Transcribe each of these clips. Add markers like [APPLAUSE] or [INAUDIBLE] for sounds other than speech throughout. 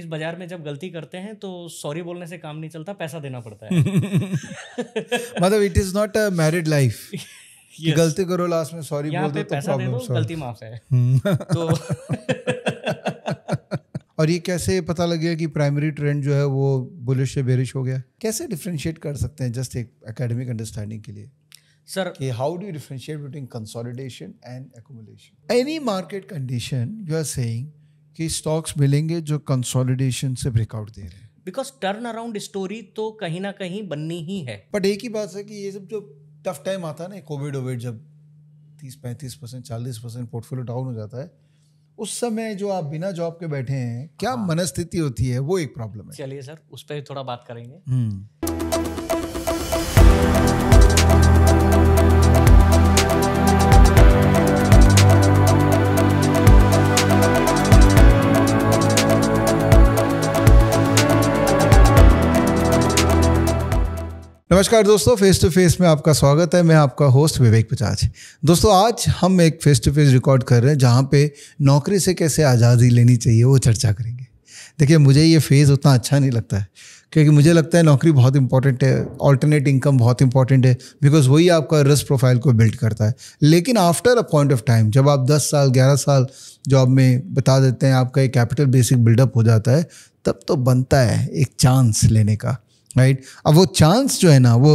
इस बाजार में जब गलती करते हैं तो सॉरी बोलने से काम नहीं चलता पैसा देना पड़ता है [LAUGHS] मतलब it is not a married life गलती करो लास्ट में सॉरी बोल दो तो पैसा दे दो गलती माफ है हम्म। तो [LAUGHS] और ये कैसे पता लग गया कि प्राइमरी ट्रेंड जो है वो बुलिश से बेरिश हो गया कैसे डिफ्रेंशिएट कर सकते हैं जस्ट एक एकेडमिक अंडरस्टैंडिंग के लिए सर कि how do differentiate between consolidation and accommodation any market condition you are saying कि स्टॉक्स मिलेंगे जो कंसोलिडेशन से ब्रेकआउट दे रहे हैं बिकॉज टर्न अराउंड स्टोरी तो कहीं ना कहीं बननी ही है बट एक ही बात है कि ये सब जो टफ टाइम आता है ना कोविड ओविड जब तीस पैंतीस परसेंट चालीस परसेंट पोर्टफोलियो डाउन हो जाता है उस समय जो आप बिना जॉब के बैठे हैं क्या हाँ। मनस्थिति होती है वो एक प्रॉब्लम है चलिए सर उस पर थोड़ा बात करेंगे हम्म। नमस्कार दोस्तों फेस टू फेस में आपका स्वागत है मैं आपका होस्ट विवेक पचाज दोस्तों आज हम एक फेस टू फेस रिकॉर्ड कर रहे हैं जहाँ पे नौकरी से कैसे आज़ादी लेनी चाहिए वो चर्चा करेंगे देखिए मुझे ये फेज़ उतना अच्छा नहीं लगता है क्योंकि मुझे लगता है नौकरी बहुत इंपॉर्टेंट है ऑल्टरनेट इनकम बहुत इंपॉर्टेंट है बिकॉज वही आपका रिस्क प्रोफाइल को बिल्ड करता है लेकिन after a point of time जब आप 10 साल 11 साल जॉब में बता देते हैं आपका एक कैपिटल बेसिक बिल्डअप हो जाता है तब तो बनता है एक चांस लेने का राइट अब वो चांस जो है ना वो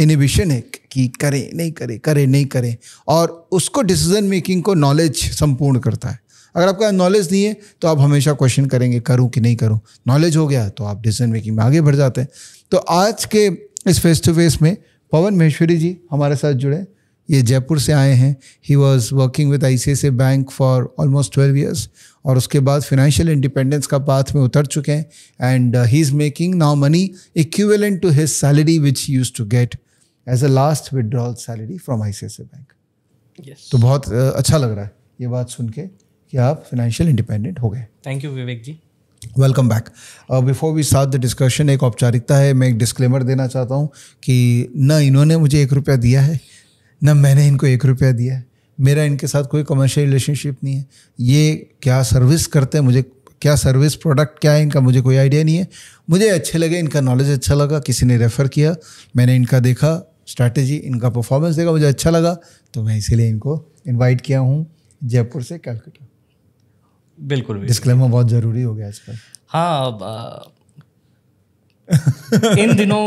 इनिबिशन है कि करे नहीं करे करे नहीं करे और उसको डिसीजन मेकिंग को नॉलेज संपूर्ण करता है अगर आपको नॉलेज नहीं है तो आप हमेशा क्वेश्चन करेंगे करूं कि नहीं करूं नॉलेज हो गया तो आप डिसीजन मेकिंग में आगे बढ़ जाते हैं तो आज के इस फेस टू फेस में पवन महेश्वरी जी हमारे साथ जुड़े ये जयपुर से आए हैं he was working with I C bank for almost twelve years और उसके बाद फिनेंशियल इंडिपेंडेंस का पाथ में उतर चुके हैं and he is making now money equivalent to his salary which use to get as a last withdrawal salary from I C bank तो बहुत uh, अच्छा लग रहा है ये बात सुन के कि आप फिनेंशियल इंडिपेंडेंट हो गए thank you Vivek ji welcome back before we start the discussion एक औपचारिकता है मैं एक डिस्क्लेमर देना चाहता हूँ कि ना इन्होंने मुझे एक रुपया दिया है ना मैंने इनको एक रुपया दिया है मेरा इनके साथ कोई कमर्शियल रिलेशनशिप नहीं है ये क्या सर्विस करते हैं मुझे क्या सर्विस प्रोडक्ट क्या है इनका मुझे कोई आइडिया नहीं है मुझे अच्छे लगे इनका नॉलेज अच्छा लगा किसी ने रेफ़र किया मैंने इनका देखा स्ट्रैटेजी इनका परफॉर्मेंस देखा मुझे अच्छा लगा तो मैं इसीलिए इनको इनवाइट किया हूँ जयपुर से कैलकटा बिल्कुल डिस्क्लेमर बहुत ज़रूरी हो गया आजकल हाँ [LAUGHS] इन दिनों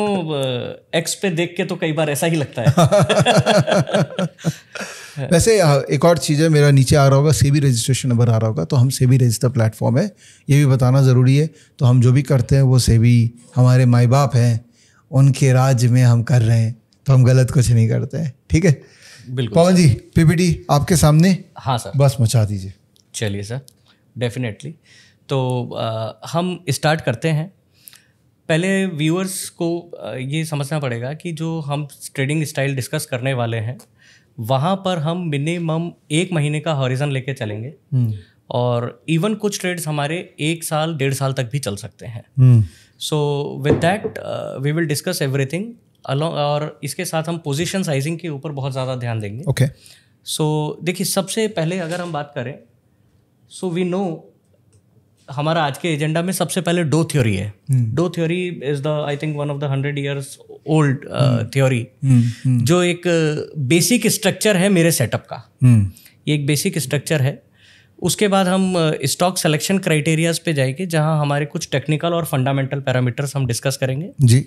एक्स पे देख के तो कई बार ऐसा ही लगता है [LAUGHS] वैसे एक और चीज़ है मेरा नीचे आ रहा होगा सेबी रजिस्ट्रेशन नंबर आ रहा होगा तो हम सेबी रजिस्टर प्लेटफॉर्म है ये भी बताना ज़रूरी है तो हम जो भी करते हैं वो सेबी हमारे माए बाप हैं उनके राज्य में हम कर रहे हैं तो हम गलत कुछ नहीं करते हैं ठीक है बिल्कुल पवन जी पीपीटी आपके सामने हाँ सर बस मचा दीजिए चलिए सर डेफिनेटली तो आ, हम स्टार्ट करते हैं पहले व्यूअर्स को ये समझना पड़ेगा कि जो हम ट्रेडिंग स्टाइल डिस्कस करने वाले हैं वहाँ पर हम मिनिमम एक महीने का हॉरिजन लेके चलेंगे हम्म। और इवन कुछ ट्रेड्स हमारे एक साल डेढ़ साल तक भी चल सकते हैं so with that we will discuss everything along और इसके साथ हम पोजीशन साइजिंग के ऊपर बहुत ज़्यादा ध्यान देंगे ओके सो देखिए सबसे पहले अगर हम बात करें सो वी नो हमारा आज के एजेंडा में सबसे पहले डो थ्योरी है Dow theory is the I think one of the hundred years old theory जो एक बेसिक uh, स्ट्रक्चर है मेरे सेटअप का हम्म। ये एक बेसिक स्ट्रक्चर है उसके बाद हम स्टॉक सेलेक्शन क्राइटेरियाज पे जाएंगे जहां हमारे कुछ टेक्निकल और फंडामेंटल पैरामीटर्स हम डिस्कस करेंगे जी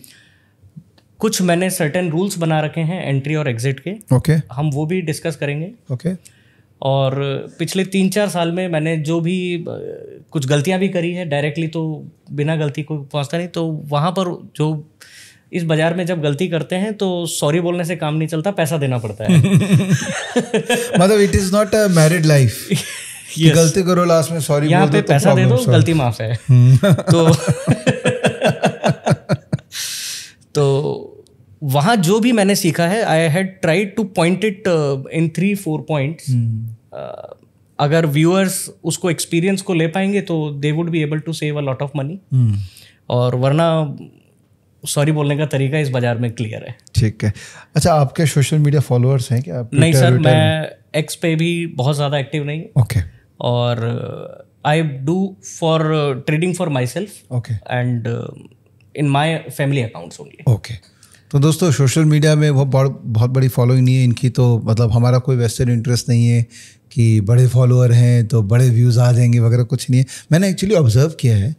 कुछ मैंने सर्टेन रूल्स बना रखे हैं एंट्री और एग्जिट के ओके okay. हम वो भी डिस्कस करेंगे ओके okay. और पिछले तीन चार साल में मैंने जो भी कुछ गलतियां भी करी है डायरेक्टली तो बिना गलती को पहुंचता नहीं तो वहाँ पर जो इस बाजार में जब गलती करते हैं तो सॉरी बोलने से काम नहीं चलता पैसा देना पड़ता है [LAUGHS] मतलब it is not a married life गलती करो लास्ट में सॉरी यहाँ पे तो पैसा दे दो गलती माफ है हम्म। तो [LAUGHS] [LAUGHS] तो वहाँ जो भी मैंने सीखा है I had tried to point it in three four point अगर व्यूअर्स उसको एक्सपीरियंस को ले पाएंगे तो they would be able to save a lot of money और वरना सॉरी बोलने का तरीका इस बाजार में क्लियर है ठीक है अच्छा आपके सोशल मीडिया फॉलोअर्स हैं क्या नहीं सर मैं एक्स पे भी बहुत ज़्यादा एक्टिव नहीं हूँ okay. और I do for trading for myself okay and in my family accounts only okay तो दोस्तों सोशल मीडिया में बहुत बहुत बड़ी फॉलोइंग नहीं है इनकी तो मतलब हमारा कोई वेस्टर्न इंटरेस्ट नहीं है कि बड़े फॉलोअर हैं तो बड़े व्यूज़ आ जाएंगे वगैरह कुछ नहीं है मैंने एक्चुअली ऑब्ज़र्व किया है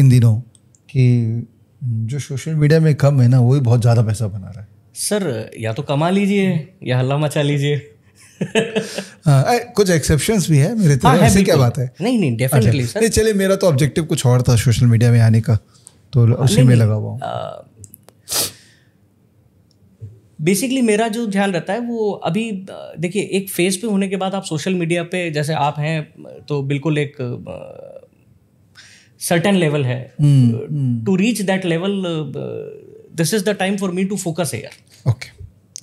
इन दिनों कि जो सोशल मीडिया में कम है ना वही बहुत ज़्यादा पैसा बना रहा है सर या तो कमा लीजिए या हल्ला मचा लीजिए [LAUGHS] हाँ, कुछ एक्सेप्शंस भी है मेरे हाँ, क्या बात है नहीं नहीं डेफिनेटली अच्छा। सर चलिए मेरा तो ऑब्जेक्टिव कुछ और था सोशल मीडिया में आने का तो हाँ, उसी में लगा हुआ बेसिकली मेरा जो ध्यान रहता है वो अभी देखिए एक फेज पे होने के बाद आप सोशल मीडिया पे जैसे आप हैं तो बिल्कुल एक सर्टन लेवल है to reach that level this is the time for me to focus air okay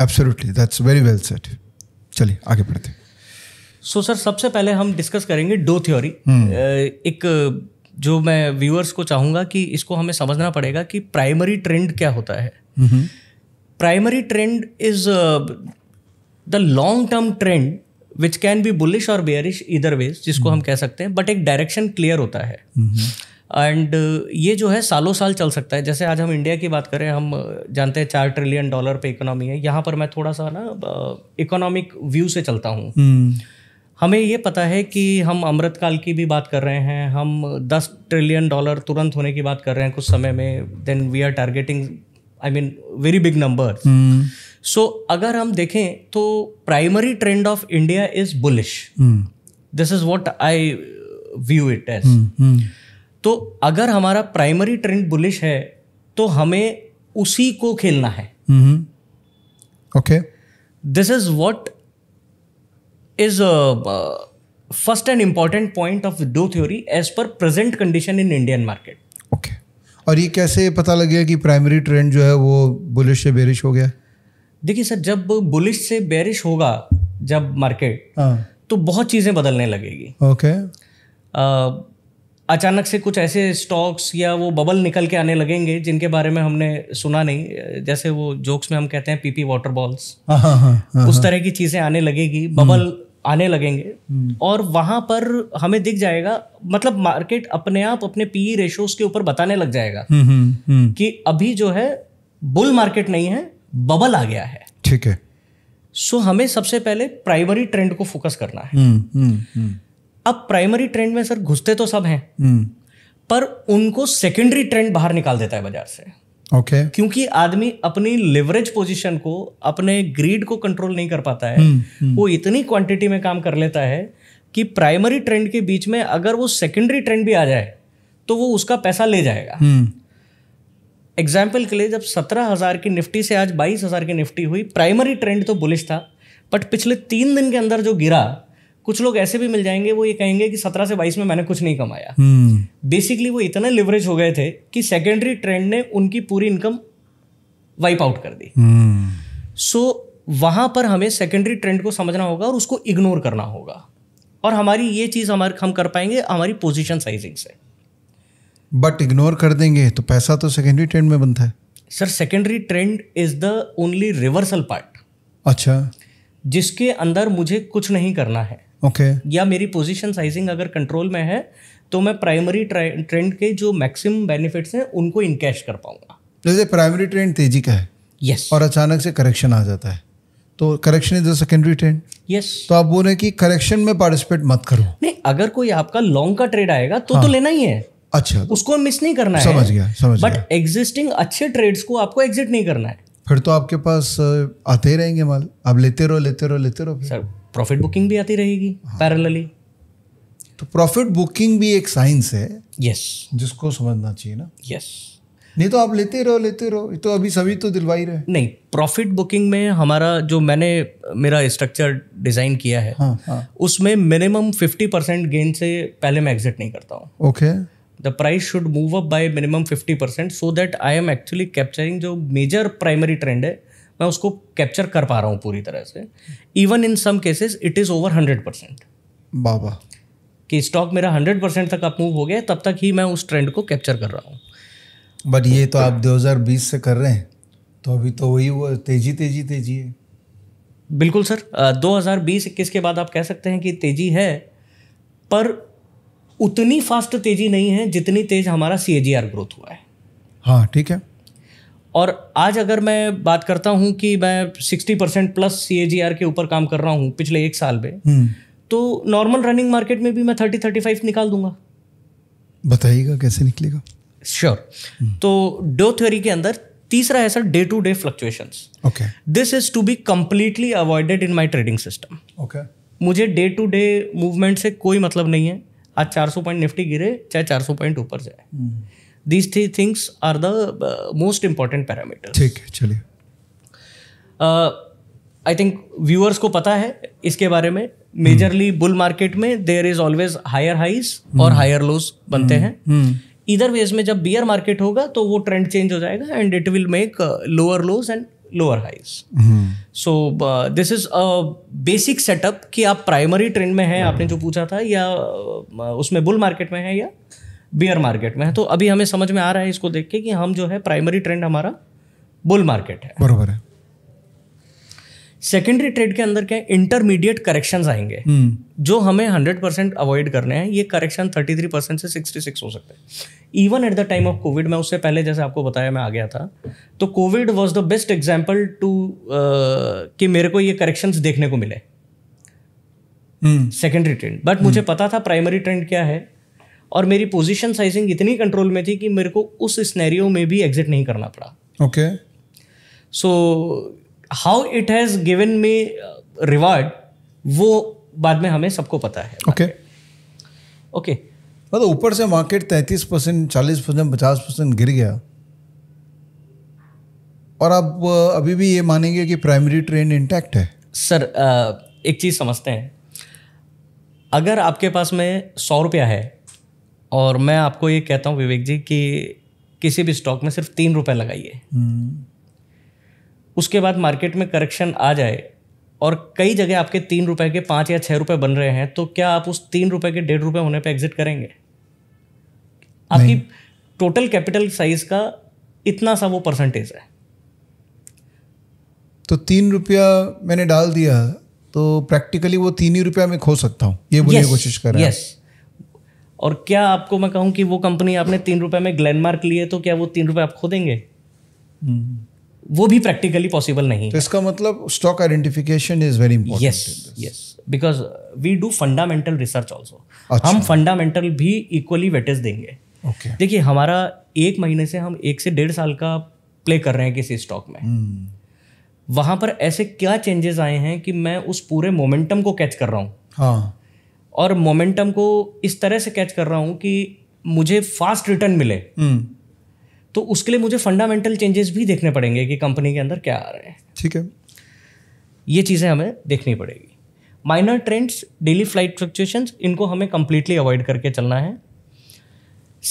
absolutely that's very well set चलिए आगे बढ़ते सो सर सबसे पहले हम डिस्कस करेंगे डो थ्योरी hmm. एक जो मैं व्यूअर्स को चाहूँगा कि इसको हमें समझना पड़ेगा कि प्राइमरी ट्रेंड क्या होता है hmm. primary trend is uh, the long term trend which can be bullish और बेयरिश इधर वेज जिसको हम कह सकते हैं बट एक डायरेक्शन क्लियर होता है एंड uh, ये जो है सालों साल चल सकता है जैसे आज हम इंडिया की बात करें हम uh, जानते हैं चार ट्रिलियन डॉलर पे इकोनॉमी है यहाँ पर मैं थोड़ा सा ना इकोनॉमिक uh, व्यू से चलता हूँ हमें ये पता है कि हम अमृतकाल की भी बात कर रहे हैं हम दस ट्रिलियन डॉलर तुरंत होने की बात कर रहे हैं कुछ समय में then we are targeting I mean very big number so अगर हम देखें तो primary trend of India is bullish this is what I view it as तो अगर हमारा प्राइमरी ट्रेंड बुलिश है तो हमें उसी को खेलना है okay this is what is first and important point of Dow theory as per present condition in Indian market okay और ये कैसे पता लग गया कि प्राइमरी ट्रेंड जो है वो बुलिश से बेरिश हो गया देखिए सर जब बुलिश से बेरिश होगा जब मार्केट हाँ। तो बहुत चीज़ें बदलने लगेगी ओके okay. अचानक से कुछ ऐसे स्टॉक्स या वो बबल निकल के आने लगेंगे जिनके बारे में हमने सुना नहीं जैसे वो जोक्स में हम कहते हैं पीपी वाटर बॉल्स उस हाँ। तरह की चीज़ें आने लगेगी बबल आने लगेंगे हम्म। और वहाँ पर हमें दिख जाएगा मतलब मार्केट अपने आप अपने पीई रेशोस e के ऊपर बताने लग जाएगा हम्म, हम्म, कि अभी जो है बुल मार्केट नहीं है बबल आ गया है ठीक है सो हमें सबसे पहले प्राइमरी ट्रेंड को फोकस करना है अब प्राइमरी ट्रेंड में सर घुसते तो सब हैं पर उनको सेकेंडरी ट्रेंड बाहर निकाल देता है बाजार से ओके okay. क्योंकि आदमी अपनी लेवरेज पोजीशन को अपने ग्रीड को कंट्रोल नहीं कर पाता है हुँ, हम्म, हुँ. हम्म। वो इतनी क्वांटिटी में काम कर लेता है कि प्राइमरी ट्रेंड के बीच में अगर वो सेकेंडरी ट्रेंड भी आ जाए तो वो उसका पैसा ले जाएगा एग्जाम्पल हम्म। के लिए जब सत्रह हजार की निफ्टी से आज बाईस हजार की निफ्टी हुई प्राइमरी ट्रेंड तो बुलिश था बट पिछले तीन दिन के अंदर जो गिरा कुछ लोग ऐसे भी मिल जाएंगे वो ये कहेंगे कि सत्रह से बाईस में मैंने कुछ नहीं कमाया बेसिकली हम्म। वो इतने लिवरेज हो गए थे कि सेकेंडरी ट्रेंड ने उनकी पूरी इनकम वाइप आउट कर दी सो हम्म। hmm. so, वहां पर हमें सेकेंडरी ट्रेंड को समझना होगा और उसको इग्नोर करना होगा और हमारी ये चीज़ हमारे हम कर पाएंगे हमारी पोजिशन साइजिंग से बट इग्नोर कर देंगे तो पैसा तो सेकेंडरी ट्रेंड में बनता है sir secondary trend is the only reversal part अच्छा जिसके अंदर मुझे कुछ नहीं करना है ओके okay. या मेरी पोजीशन साइजिंग अगर कंट्रोल में है तो मैं प्राइमरी ट्रेंड के जो मैक्सिमम बेनिफिट्स हैं उनको इनकैश कर पाऊंगा जैसे प्राइमरी ट्रेंड तेजी का है यस yes. और अचानक से करेक्शन आ जाता है तो correction is the secondary trend yes तो आप बोल रहे कि करेक्शन में पार्टिसिपेट मत करो नहीं अगर कोई आपका लॉन्ग का ट्रेड आएगा तो, तो हाँ. तो लेना ही है अच्छा उसको मिस नहीं करना समझ है समझ गया समझ बट एग्जिस्टिंग अच्छे ट्रेड्स को आपको एग्जिट नहीं करना है फिर तो आपके पास आते ही रहेंगे माल आप लेते रहो लेते रहो लेते रहो सर प्रॉफिट बुकिंग भी आती रहेगी पैरेलली हाँ। तो प्रॉफिट बुकिंग भी एक साइंस है यस जिसको समझना चाहिए ना यस नहीं तो आप लेते रहो लेते रहो ये तो अभी सभी तो दिलवाई रहे नहीं प्रॉफिट बुकिंग में हमारा जो मैंने मेरा स्ट्रक्चर डिजाइन किया है हाँ, हाँ. उसमें मिनिमम फिफ्टी परसेंट गेन से पहले मैं एग्जिट नहीं करता हूँ okay the price should move up by minimum fifty percent so that I am actually capturing जो मेजर प्राइमरी ट्रेंड है मैं उसको कैप्चर कर पा रहा हूँ पूरी तरह से even in some cases it is over hundred percent बाबा कि स्टॉक मेरा हंड्रेड परसेंट तक अपमूव हो गया तब तक ही मैं उस ट्रेंड को कैप्चर कर रहा हूँ बट ये तो आप 2020 से कर रहे हैं तो अभी तो वही वो तेजी तेजी तेजी है बिल्कुल सर दो हज़ार बीस इक्कीस के बाद आप कह सकते हैं कि तेजी है पर उतनी फास्ट तेजी नहीं है जितनी तेज हमारा सी ग्रोथ हुआ है हाँ ठीक है और आज अगर मैं बात करता हूँ कि मैं सिक्सटी परसेंट प्लस सी के ऊपर काम कर रहा हूँ पिछले एक साल में हम्म। तो नॉर्मल रनिंग मार्केट में भी मैं थर्टी थर्टी फाइव निकाल दूंगा बताइएगा कैसे निकलेगा श्योर sure. हम्म। तो डो थ्योरी के अंदर तीसरा है sir day to day fluctuation this is to be completely avoided in my trading system okay मुझे डे टू डे मूवमेंट से कोई मतलब नहीं है आज 400 पॉइंट निफ्टी गिरे चाहे 400 पॉइंट ऊपर जाए hmm. These three things are the most most parameter ठीक है चलिए आई थिंक व्यूअर्स को पता है इसके बारे में मेजरली बुल मार्केट में there is always higher highs और हायर लोज बनते हम्म। हैं हम्म। इधर वेज में जब बियर मार्केट होगा तो वो ट्रेंड चेंज हो जाएगा and it will make lower lows and lower highs so this is a basic setup कि आप प्राइमरी ट्रेंड में हैं आपने जो पूछा था या uh, उसमें बुल मार्केट में है या बियर मार्केट में है तो अभी हमें समझ में आ रहा है इसको देख के कि हम जो है प्राइमरी ट्रेंड हमारा बुल मार्केट है बरोबर है सेकेंडरी ट्रेड के अंदर क्या इंटरमीडिएट करेक्शन आएंगे हम्म। जो हमें हंड्रेड परसेंट अवॉइड करने हैं ये करेक्शन थ्री परसेंट से सिक्स हो सकते हैं even at the time of covid मैं उससे पहले जैसे आपको बताया मैं आ गया था तो covid was the best example to कि मेरे को ये करेक्शन देखने को मिले सेकेंडरी ट्रेंड बट मुझे हम्म। पता था प्राइमरी ट्रेंड क्या है और मेरी पोजीशन साइजिंग इतनी कंट्रोल में थी कि मेरे को उस स्नैरियो में भी एग्जिट नहीं करना पड़ा okay so how it has given me reward वो बाद में हमें सबको पता है ओके ओके मतलब ऊपर से मार्केट तैंतीस परसेंट चालीस परसेंट पचास परसेंट गिर गया और आप uh, अभी भी ये मानेंगे कि प्राइमरी ट्रेंड इंटैक्ट है सर uh, एक चीज़ समझते हैं अगर आपके पास में सौ रुपया है और मैं आपको ये कहता हूँ विवेक जी कि किसी भी स्टॉक में सिर्फ तीन रुपये लगाइए हम्म। उसके बाद मार्केट में करेक्शन आ जाए और कई जगह आपके तीन रुपये के पाँच या छः रुपये बन रहे हैं तो क्या आप उस तीन रुपये के डेढ़ रुपये होने पर एग्जिट करेंगे आपकी टोटल कैपिटल साइज का इतना सा वो परसेंटेज है तो तीन रुपया मैंने डाल दिया तो प्रैक्टिकली वो तीन ही रुपया मैं खो सकता हूँ ये बोलने की कोशिश कर रहा yes. और क्या आपको मैं कहूँ कि वो कंपनी आपने तीन रुपये में ग्लैंडमार्क लिए तो क्या वो तीन रुपये खो देंगे हम्म। वो भी प्रैक्टिकली पॉसिबल नहीं तो इसका मतलब stock identification is very yes yes because we do fundamental research also हम फंडामेंटल भी इक्वली वेटेज देंगे okay. देखिए हमारा एक महीने से हम एक से डेढ़ साल का प्ले कर रहे हैं किसी स्टॉक में hmm. वहां पर ऐसे क्या चेंजेस आए हैं कि मैं उस पूरे मोमेंटम को कैच कर रहा हूँ हाँ और मोमेंटम को इस तरह से कैच कर रहा हूँ कि मुझे फास्ट रिटर्न मिले हम्म। तो उसके लिए मुझे फंडामेंटल चेंजेस भी देखने पड़ेंगे कि कंपनी के अंदर क्या आ रहे हैं ठीक है ये चीज़ें हमें देखनी पड़ेगी minor trends daily flight fluctuation इनको हमें कंप्लीटली अवॉइड करके चलना है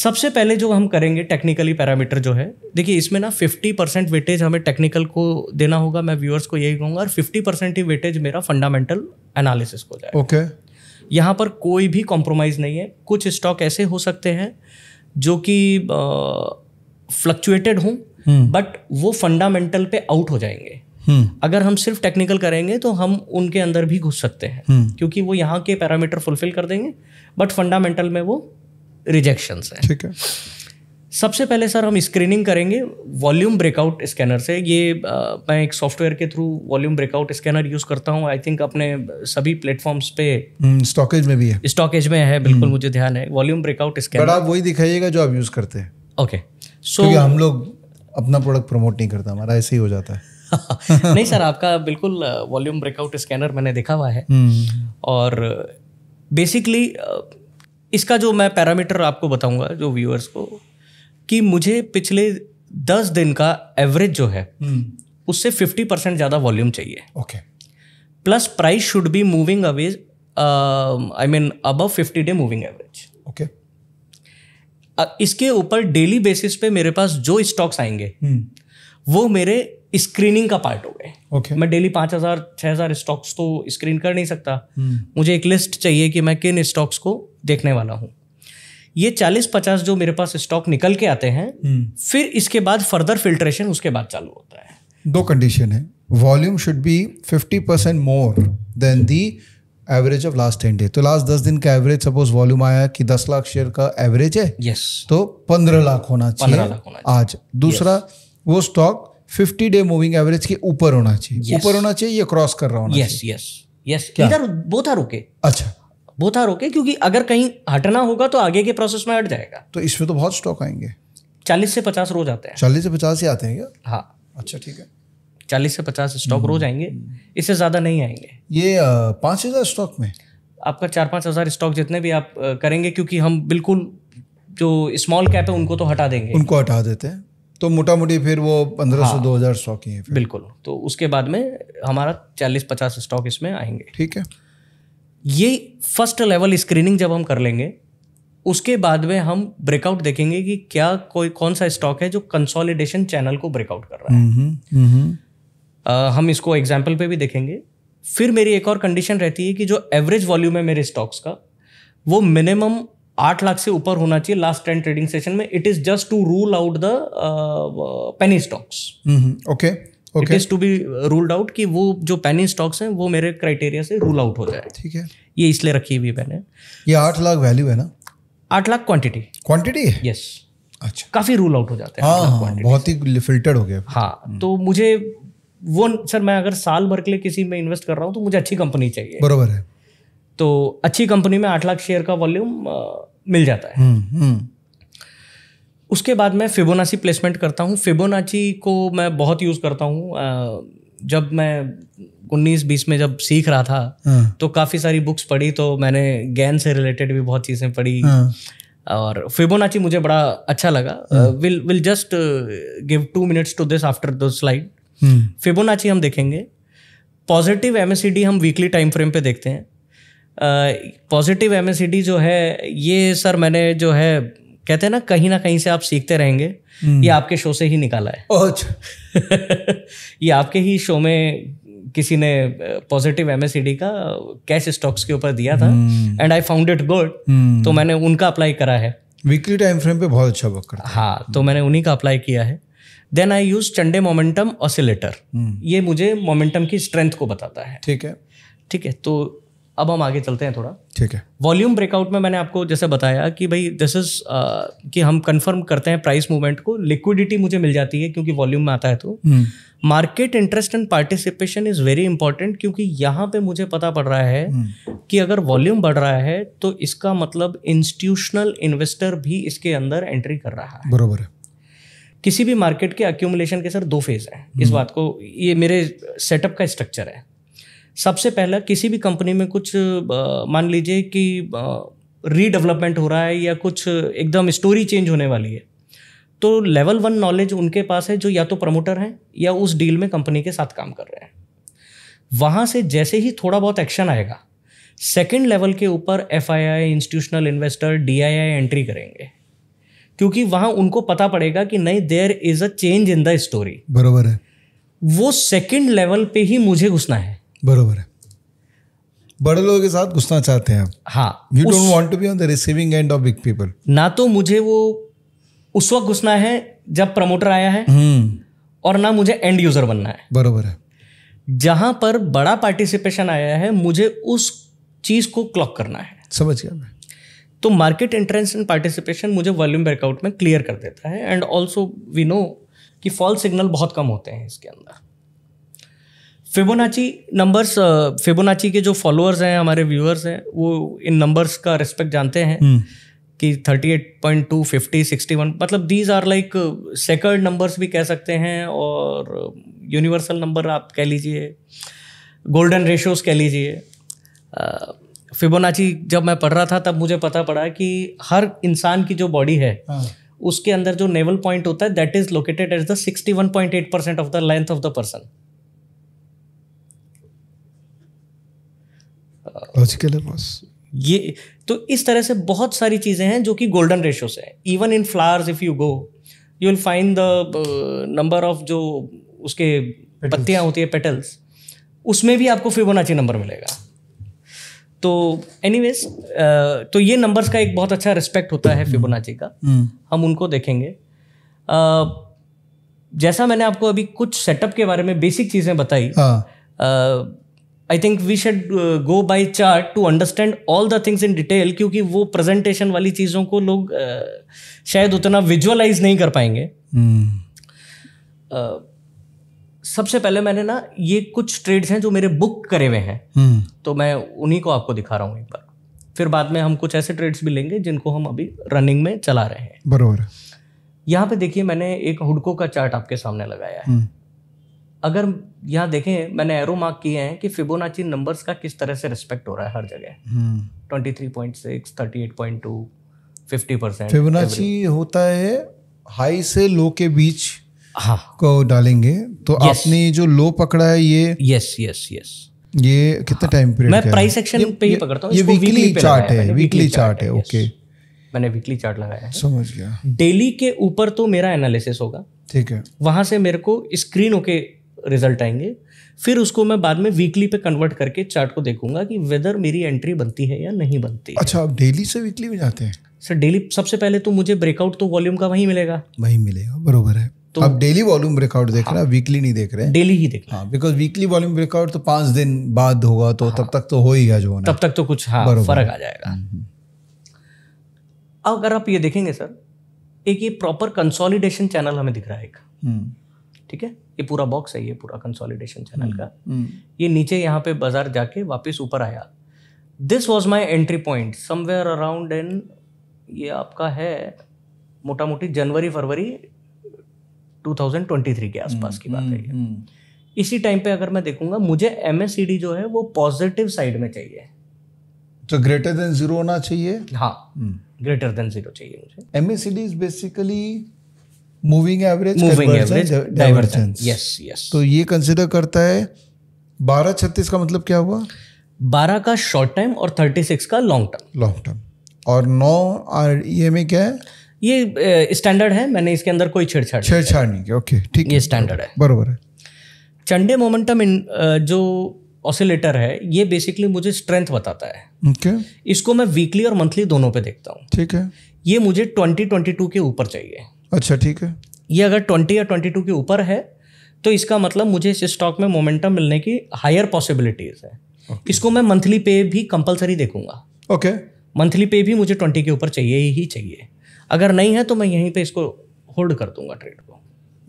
सबसे पहले जो हम करेंगे टेक्निकली पैरामीटर जो है देखिए इसमें ना 50 परसेंट वेटेज हमें टेक्निकल को देना होगा मैं व्यूअर्स को यही कहूँगा और 50 परसेंट ही वेटेज मेरा फंडामेंटल एनालिसिस को जाएगा ओके okay. यहाँ पर कोई भी कॉम्प्रोमाइज़ नहीं है कुछ स्टॉक ऐसे हो सकते हैं जो कि फ्लक्चुएटेड हों बट हम्म। वो फंडामेंटल पे आउट हो जाएंगे हम्म। अगर हम सिर्फ टेक्निकल करेंगे तो हम उनके अंदर भी घुस सकते हैं हम्म। क्योंकि वो यहाँ के पैरामीटर फुलफिल कर देंगे बट फंडामेंटल में वो रिजेक्शन है ठीक है सबसे पहले सर हम स्क्रीनिंग करेंगे वॉल्यूम ब्रेकआउट स्कैनर से ये आ, मैं एक सॉफ्टवेयर के through volume breakout scanner use करता हूँ आई थिंक अपने सभी प्लेटफॉर्म्स पे हम्म, स्टॉकेज में भी है स्टॉकेज में है बिल्कुल हम्म। मुझे ध्यान है वॉल्यूम ब्रेकआउट स्कैनर बट आप वही दिखाइएगा जो आप यूज़ करते हैं ओके सो हम लोग अपना प्रोडक्ट प्रमोट नहीं करता हमारा ऐसे ही हो जाता है [LAUGHS] नहीं सर आपका बिल्कुल वॉल्यूम ब्रेकआउट स्कैनर मैंने देखा हुआ है हम्म। और बेसिकली इसका जो मैं पैरामीटर आपको बताऊंगा जो व्यूअर्स को कि मुझे पिछले दस दिन का एवरेज जो है हम्म। उससे फिफ्टी परसेंट ज़्यादा वॉल्यूम चाहिए okay plus price should be moving away I mean above fifty day moving average okay इसके ऊपर डेली बेसिस पे मेरे पास जो स्टॉक्स आएंगे hmm. वो मेरे स्क्रीनिंग का पार्ट हो गए okay. मैं डेली पाँच हज़ार छः हज़ार स्टॉक्स तो स्क्रीन कर नहीं सकता hmm. मुझे एक लिस्ट चाहिए कि मैं किन स्टॉक्स को देखने वाला हूँ ये चालीस पचास जो मेरे पास स्टॉक निकल के आते हैं हम्म। फिर इसके बाद फर्दर फिल्ट्रेशन उसके बाद चालू होता है दो कंडीशन है volume should be fifty percent more than the average of last ten day तो लास्ट दस दिन का एवरेज सपोज वॉल्यूम आया कि दस लाख शेयर का एवरेज है yes. तो पंद्रह लाख होना चाहिए आज दूसरा yes. वो stock fifty day moving average के ऊपर होना चाहिए ऊपर yes. होना चाहिए या क्रॉस कर रहा होना yes, चाहिए yes, yes. क्या? इधर बोथ रुके अच्छा बहुत था रोके क्योंकि अगर कहीं हटना होगा तो आगे के प्रोसेस में हट जाएगा तो इसमें तो बहुत स्टॉक आएंगे चालीस से पचास रोज आते हैं चालीस से पचास ही आते हैं क्या हाँ अच्छा ठीक है चालीस से पचास स्टॉक रोज आएंगे हम्म। इससे ज़्यादा नहीं आएंगे ये पाँच हज़ार स्टॉक में आपका चार पाँच हज़ार स्टॉक जितने भी आप करेंगे क्योंकि हम बिल्कुल जो स्मॉल कैप है उनको तो हटा देंगे उनको हटा देते हैं तो मोटा मोटी फिर वो पंद्रह सौ हाँ। दो हज़ार स्टॉक ही है बिल्कुल तो उसके बाद में हमारा चालीस पचास स्टॉक इसमें आएंगे ठीक है ये फर्स्ट लेवल स्क्रीनिंग जब हम कर लेंगे उसके बाद में हम ब्रेकआउट देखेंगे कि क्या कोई कौन सा स्टॉक है जो कंसोलिडेशन चैनल को ब्रेकआउट कर रहा है आ, हम्म, हम्म, हम्म। हम इसको एग्जाम्पल पे भी देखेंगे फिर मेरी एक और कंडीशन रहती है कि जो एवरेज वॉल्यूम है मेरे स्टॉक्स का वो मिनिमम आठ लाख से ऊपर होना चाहिए लास्ट टेन ट्रेडिंग सेशन में it is just to rule out the penny stocks okay it is to be ruled out कि वो जो पेनिंग स्टॉक्स हैं वो मेरे क्राइटेरिया से रूल आउट हो जाए ठीक है ये इसलिए रखी हुई मैंने ये आठ लाख वैल्यू है ना आठ लाख क्वांटिटी क्वांटिटी है यस अच्छा काफी रूल आउट हो जाते हैं हाँ, हाँ, बहुत ही फिल्टर्ड हो गया हाँ हम्म। तो मुझे वो सर मैं अगर साल भर के लिए किसी में इन्वेस्ट कर रहा हूँ तो मुझे अच्छी कंपनी चाहिए बरोबर है तो अच्छी कंपनी में आठ लाख शेयर का वॉल्यूम मिल जाता है हुँ, हम्म, हुँ. हम्म। उसके बाद मैं फिबोनाची प्लेसमेंट करता हूँ फिबोनाची को मैं बहुत यूज़ करता हूँ जब मैं उन्नीस बीस में जब सीख रहा था हाँ। तो काफ़ी सारी बुक्स पढ़ी तो मैंने गैन से रिलेटेड भी बहुत चीज़ें पढ़ी हाँ। और फिबोनाची मुझे बड़ा अच्छा लगा will will just give two minutes to this after the slide Fibonacci हम देखेंगे पॉजिटिव एम हम वीकली टाइम फ्रेम पे देखते हैं पॉजिटिव एम जो है ये सर मैंने जो है कहते हैं ना कहीं ना कहीं से आप सीखते रहेंगे हम्म। ये आपके शो से ही निकाला है अच्छा। [LAUGHS] ये आपके ही शो में किसी ने पॉजिटिव एम का कैश स्टॉक्स के ऊपर दिया था and I found it good तो मैंने उनका अप्लाई करा है वीकली टाइम फ्रेम पे बहुत अच्छा वर्क करता हाँ तो मैंने उन्हीं का अप्लाई किया है then I use Chande momentum oscillator ये मुझे मोमेंटम की स्ट्रेंथ को बताता है ठीक है ठीक है तो अब हम आगे चलते हैं थोड़ा ठीक है वॉल्यूम ब्रेकआउट में मैंने आपको जैसे बताया कि भाई दिस इज uh, कि हम कंफर्म करते हैं प्राइस मूवमेंट को लिक्विडिटी मुझे मिल जाती है क्योंकि वॉल्यूम में आता है तो market interest and participation is very important क्योंकि यहाँ पे मुझे पता पड़ रहा है हम्म। कि अगर वॉल्यूम बढ़ रहा है तो इसका मतलब इंस्टीट्यूशनल इन्वेस्टर भी इसके अंदर एंट्री कर रहा है बरोबर है किसी भी मार्केट के अक्यूमुलेशन के सर दो फेज हैं इस हम्म। बात को ये मेरे सेटअप का स्ट्रक्चर है सबसे पहला किसी भी कंपनी में कुछ मान लीजिए कि रीडेवलपमेंट हो रहा है या कुछ एकदम स्टोरी चेंज होने वाली है तो लेवल वन नॉलेज उनके पास है जो या तो प्रमोटर हैं या उस डील में कंपनी के साथ काम कर रहे हैं वहाँ से जैसे ही थोड़ा बहुत एक्शन आएगा सेकेंड लेवल के ऊपर F institutional investor D entry करेंगे क्योंकि वहाँ उनको पता पड़ेगा कि नहीं there is a change in the story बरोबर है वो सेकेंड लेवल पे ही मुझे घुसना है बरोबर है बड़े लोगों के साथ घुसना चाहते हैं आप हाँ you don't want to be on the receiving end of big people ना तो मुझे वो उस वक्त घुसना है जब प्रमोटर आया है हम्म। और ना मुझे एंड यूजर बनना है बरोबर है जहां पर बड़ा पार्टिसिपेशन आया है मुझे उस चीज को क्लॉक करना है समझ गया मैं तो मार्केट एंट्रेंस एंड पार्टिसिपेशन मुझे वॉल्यूम ब्रेकआउट में क्लियर कर देता है एंड ऑल्सो वी नो कि फॉल सिग्नल बहुत कम होते हैं इसके अंदर फिबोनाची नंबर्स फिबोनाची के जो फॉलोअर्स हैं हमारे व्यूअर्स हैं वो इन नंबर्स का रिस्पेक्ट जानते हैं हम्म। कि thirty eight point two fifty sixty one मतलब these are like sacred numbers भी कह सकते हैं और यूनिवर्सल uh, नंबर आप कह लीजिए गोल्डन रेशोस कह लीजिए फिबोनाची uh, जब मैं पढ़ रहा था तब मुझे पता पड़ा कि हर इंसान की जो बॉडी है हाँ। उसके अंदर जो नेवल पॉइंट होता है that is located as the sixty one point eight percent of the length of the person logical है बस ये तो इस तरह से बहुत सारी चीज़ें हैं जो कि गोल्डन रेशो से है even in flowers if you go you will find the number of जो उसके पत्तियाँ होती है पेटल्स उसमें भी आपको फिबोनाची नंबर मिलेगा तो एनी uh, तो ये नंबर्स का एक बहुत अच्छा रिस्पेक्ट होता है फिबोनाची का hmm. हम उनको देखेंगे uh, जैसा मैंने आपको अभी कुछ सेटअप के बारे में बेसिक चीज़ें बताई हाँ. Uh, I think we should go by chart to understand all the things in detail क्योंकि वो प्रेजेंटेशन वाली चीज़ों को लोग uh, शायद उतना विजुअलाइज नहीं कर पाएंगे hmm. uh, सबसे पहले मैंने ना ये कुछ ट्रेड्स हैं जो मेरे बुक करे हुए हैं hmm. तो मैं उन्हीं को आपको दिखा रहा हूँ एक बार फिर बाद में हम कुछ ऐसे ट्रेड्स भी लेंगे जिनको हम अभी रनिंग में चला रहे हैं बरबर यहाँ पे देखिए मैंने एक हुडको का चार्ट आपके सामने लगाया है hmm. अगर यहाँ देखें मैंने एरो मार्क किए हैं कि फिबोनाची नंबर्स का किस तरह से रिस्पेक्ट हो रहा है हर जगह twenty three point six thirty eight point two fifty percent Fibonacci होता है हाई से लो के बीच हाँ को डालेंगे तो yes. आपने जो लो पकड़ा है ये यस यस यस ये कितने टाइम पीरियड मैं प्राइस सेक्शन पे ही पकड़ता हूँ ये वीकली चार्ट है वीकली चार्ट है ओके मैंने वीकली चार्ट लगाया है समझ गया डेली के ऊपर तो मेरा एनालिसिस होगा ठीक है वहां से मेरे को स्क्रीन होके रिजल्ट आएंगे फिर उसको मैं बाद में वीकली पे कन्वर्ट करके चार्ट को देखूंगा कि वेदर मेरी एंट्री बनती है या नहीं बनती अच्छा आप डेली से वीकली में जाते हैं सर डेली सबसे पहले तो मुझे ब्रेकआउट तो वॉल्यूम का वहीं मिलेगा वहीं मिलेगा बरोबर है तो आप डेली वॉल्यूम ब्रेकआउट देख रहे हैं वीकली नहीं देख रहे हैं डेली ही देख रहे हैं बिकॉज वीकली वॉल्यूम ब्रेकआउट तो पांच दिन बाद होगा तो हाँ। तब तक तो हो ही गया जो होना तब तक तो कुछ हाँ फर्क आ जाएगा हम्म, हम्म। अगर आप ये देखेंगे सर एक ये प्रॉपर कंसोलिडेशन चैनल हमें दिख रहा है एक हम्म। ठीक है ये पूरा बॉक्स है ये पूरा कंसोलिडेशन चैनल का हम्म, हम्म। ये नीचे यहाँ पे बाजार जाके वापस ऊपर आया this was my entry point somewhere around an ये आपका है मोटा मोटी जनवरी फरवरी 2023 के आसपास हम्म, की बात है इसी टाइम पे अगर मैं देखूंगा मुझे एम जो है वो पॉजिटिव साइड में चाहिए तो ग्रेटर देन जीरो होना चाहिए हाँ ग्रेटर देन जीरो चाहिए मुझे M is basically moving average moving average divergence yes yes तो ये कंसिडर करता है बारह छत्तीस का मतलब क्या हुआ बारह का शॉर्ट टर्म और थर्टी सिक्स का लॉन्ग टर्म लॉन्ग टर्म और नौ आर ये में क्या है ये स्टैंडर्ड है मैंने इसके अंदर कोई छेड़छाड़ छेड़छाड़ नहीं की ओके ठीक ये स्टैंडर्ड है बरोबर है चंडे मोमेंटम इन जो ऑसिलेटर है ये बेसिकली मुझे स्ट्रेंथ बताता है okay. इसको मैं वीकली और मंथली दोनों पे देखता हूँ ठीक है ये मुझे 2022 के ऊपर चाहिए अच्छा ठीक है ये अगर ट्वेंटी या ट्वेंटी टू के ऊपर है तो इसका मतलब मुझे इस स्टॉक में मोमेंटम मिलने की हायर पॉसिबिलिटीज़ है okay. इसको मैं मंथली पे भी कंपलसरी देखूंगा ओके okay. मंथली पे भी मुझे ट्वेंटी के ऊपर चाहिए ही चाहिए अगर नहीं है तो मैं यहीं पे इसको होल्ड कर दूंगा ट्रेड को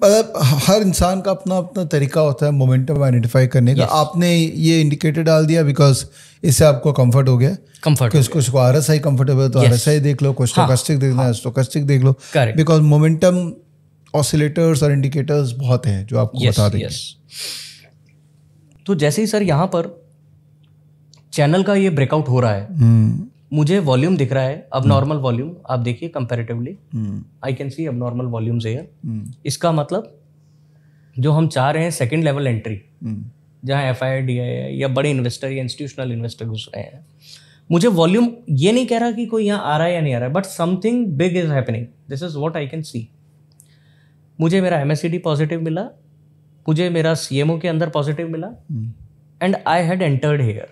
मतलब हर इंसान का अपना अपना तरीका होता है मोमेंटम आइडेंटिफाई करने का yes. आपने ये इंडिकेटर डाल दिया बिकॉज इससे आपको कंफर्ट हो गया कंफर्ट कुछ को आर एस आई कम्फर्टेबल तो आर एस आई देख लो कुछ कोस्टोकस्टिक देखना हाँ। है स्टोकस्टिक देख लो बिकॉज मोमेंटम ऑसिलेटर्स और इंडिकेटर्स बहुत हैं जो आपको yes, बता देंगे yes. तो जैसे ही सर यहाँ पर चैनल का ये ब्रेकआउट हो रहा है hmm. मुझे वॉल्यूम दिख रहा है अब नॉर्मल हम्म। वॉल्यूम आप देखिए कंपेरेटिवली आई कैन सी अब नॉर्मल वॉल्यूम्स एयर इसका मतलब जो हम चाह रहे हैं सेकेंड लेवल एंट्री जहाँ एफ आई डी आई या बड़े इन्वेस्टर या इंस्टीट्यूशनल इन्वेस्टर घुस रहे हैं मुझे वॉल्यूम ये नहीं कह रहा कि कोई यहाँ आ रहा है या नहीं आ रहा है but something big is happening this is what I can see मुझे मेरा एम पॉजिटिव मिला मुझे मेरा सी के अंदर पॉजिटिव मिला and I had entered here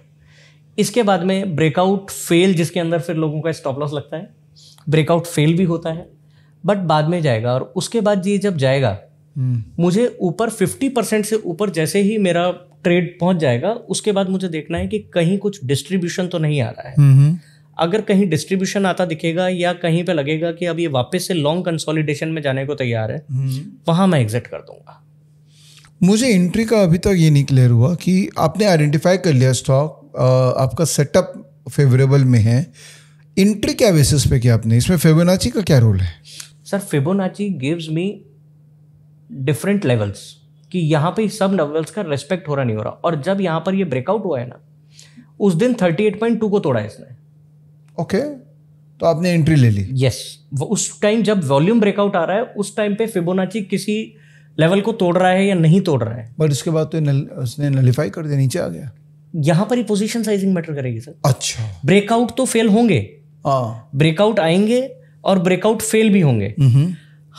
इसके बाद में ब्रेकआउट फेल जिसके अंदर फिर लोगों का स्टॉप लॉस लगता है ब्रेकआउट फेल भी होता है बट बाद में जाएगा और उसके बाद ये जब जाएगा हम्म। मुझे ऊपर 50 परसेंट से ऊपर जैसे ही मेरा ट्रेड पहुंच जाएगा उसके बाद मुझे देखना है कि कहीं कुछ डिस्ट्रीब्यूशन तो नहीं आ रहा है हम्म, हम्म। अगर कहीं डिस्ट्रीब्यूशन आता दिखेगा या कहीं पे लगेगा कि अब ये वापस से लॉन्ग कंसोलिडेशन में जाने को तैयार है वहां मैं एग्जिट कर दूंगा मुझे एंट्री का अभी तक ये नहीं क्लियर हुआ कि आपने आइडेंटिफाई कर लिया स्टॉक आपका सेटअप फेवरेबल में है इंट्री क्या बेसिस पे किया आपने इसमें फेबोनाची का क्या रोल है sir Fibonacci gives me different levels कि यहाँ पे सब लेवल्स का रेस्पेक्ट हो रहा नहीं हो रहा और जब यहाँ पर ये ब्रेकआउट हुआ है ना उस दिन 38.2 को तोड़ा है इसने ओके तो आपने एंट्री ले ली यस yes, उस टाइम जब वॉल्यूम ब्रेकआउट आ रहा है उस टाइम पे फिबोनाची किसी लेवल को तोड़ रहा है या नहीं तोड़ रहा है बट उसके बाद तो नल, उसने नलीफाई कर दिया नीचे आ गया यहां पर ही पोजीशन साइजिंग मैटर करेगी सर अच्छा ब्रेकआउट तो फेल होंगे ब्रेकआउट हाँ। आएंगे और ब्रेकआउट फेल भी होंगे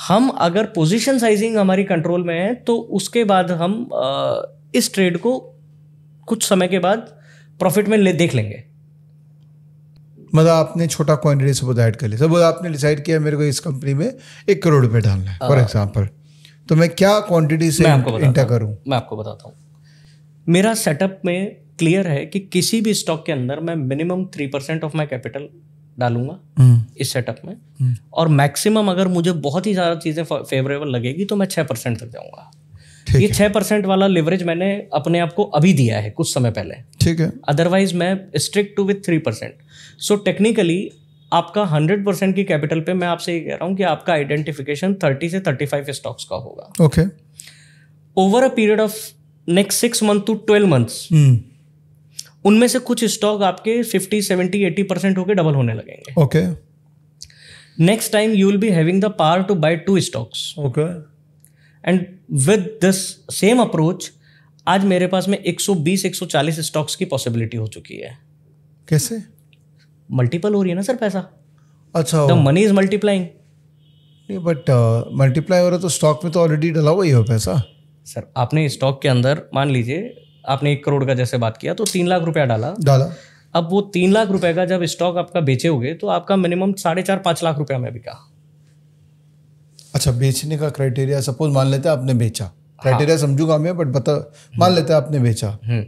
हम अगर पोजीशन साइजिंग हमारी कंट्रोल में है तो उसके बाद हम आ, इस ट्रेड को कुछ समय के बाद प्रॉफिट में ले देख लेंगे मतलब आपने छोटा क्वांटिटी सपोज ऐड कर लिया सपोज आपने डिसाइड किया मेरे को इस कंपनी में एक करोड़ रुपए डालना है फॉर एग्जाम्पल हाँ। तो मैं क्या क्वांटिटी से इंटर करूँ मैं आपको बताता हूँ मेरा सेटअप में क्लियर है कि किसी भी स्टॉक के अंदर मैं minimum three percent of my capital डालूंगा हम्म। इस सेटअप में हम्म। और मैक्सिमम अगर मुझे बहुत ही ज़्यादा चीज़ें फेवरेबल लगेगी तो मैं छः परसेंट तक जाऊंगा ये छः परसेंट वाला लिवरेज मैंने अपने आप को अभी दिया है कुछ समय पहले ठीक है अदरवाइज मैं strict to with three percent so technically आपका हंड्रेड परसेंट की कैपिटल पे मैं आपसे ये कह रहा हूँ कि आपका आइडेंटिफिकेशन थर्टी से थर्टी फाइव स्टॉक्स का होगा okay over a period of next six month to twelve months उनमें से कुछ स्टॉक आपके 50 70 80 परसेंट होकर डबल होने लगेंगे okay next time you will be having the power to buy two stocks okay and with this same approach आज मेरे पास में 120 140 स्टॉक्स की पॉसिबिलिटी हो चुकी है कैसे मल्टीपल हो रही है ना सर पैसा अच्छा द मनी इज मल्टीप्लाइंग नहीं बट मल्टीप्लाई uh, हो रहा तो स्टॉक में तो ऑलरेडी डला हुआ ही हो पैसा सर आपने स्टॉक के अंदर मान लीजिए आपने एक करोड़ का जैसे बात किया तो तीन लाख रुपया डाला डाला अब वो तीन लाख रुपए का जब स्टॉक आपका बेचे हुए तो आपका मिनिमम साढ़े चार पांच लाख रुपया में बिका अच्छा बेचने का क्राइटेरिया सपोज मान लेते आपने बेचा क्राइटेरिया हाँ। समझूंगा मैं बट बता मान लेते आपने बेचा हम्म।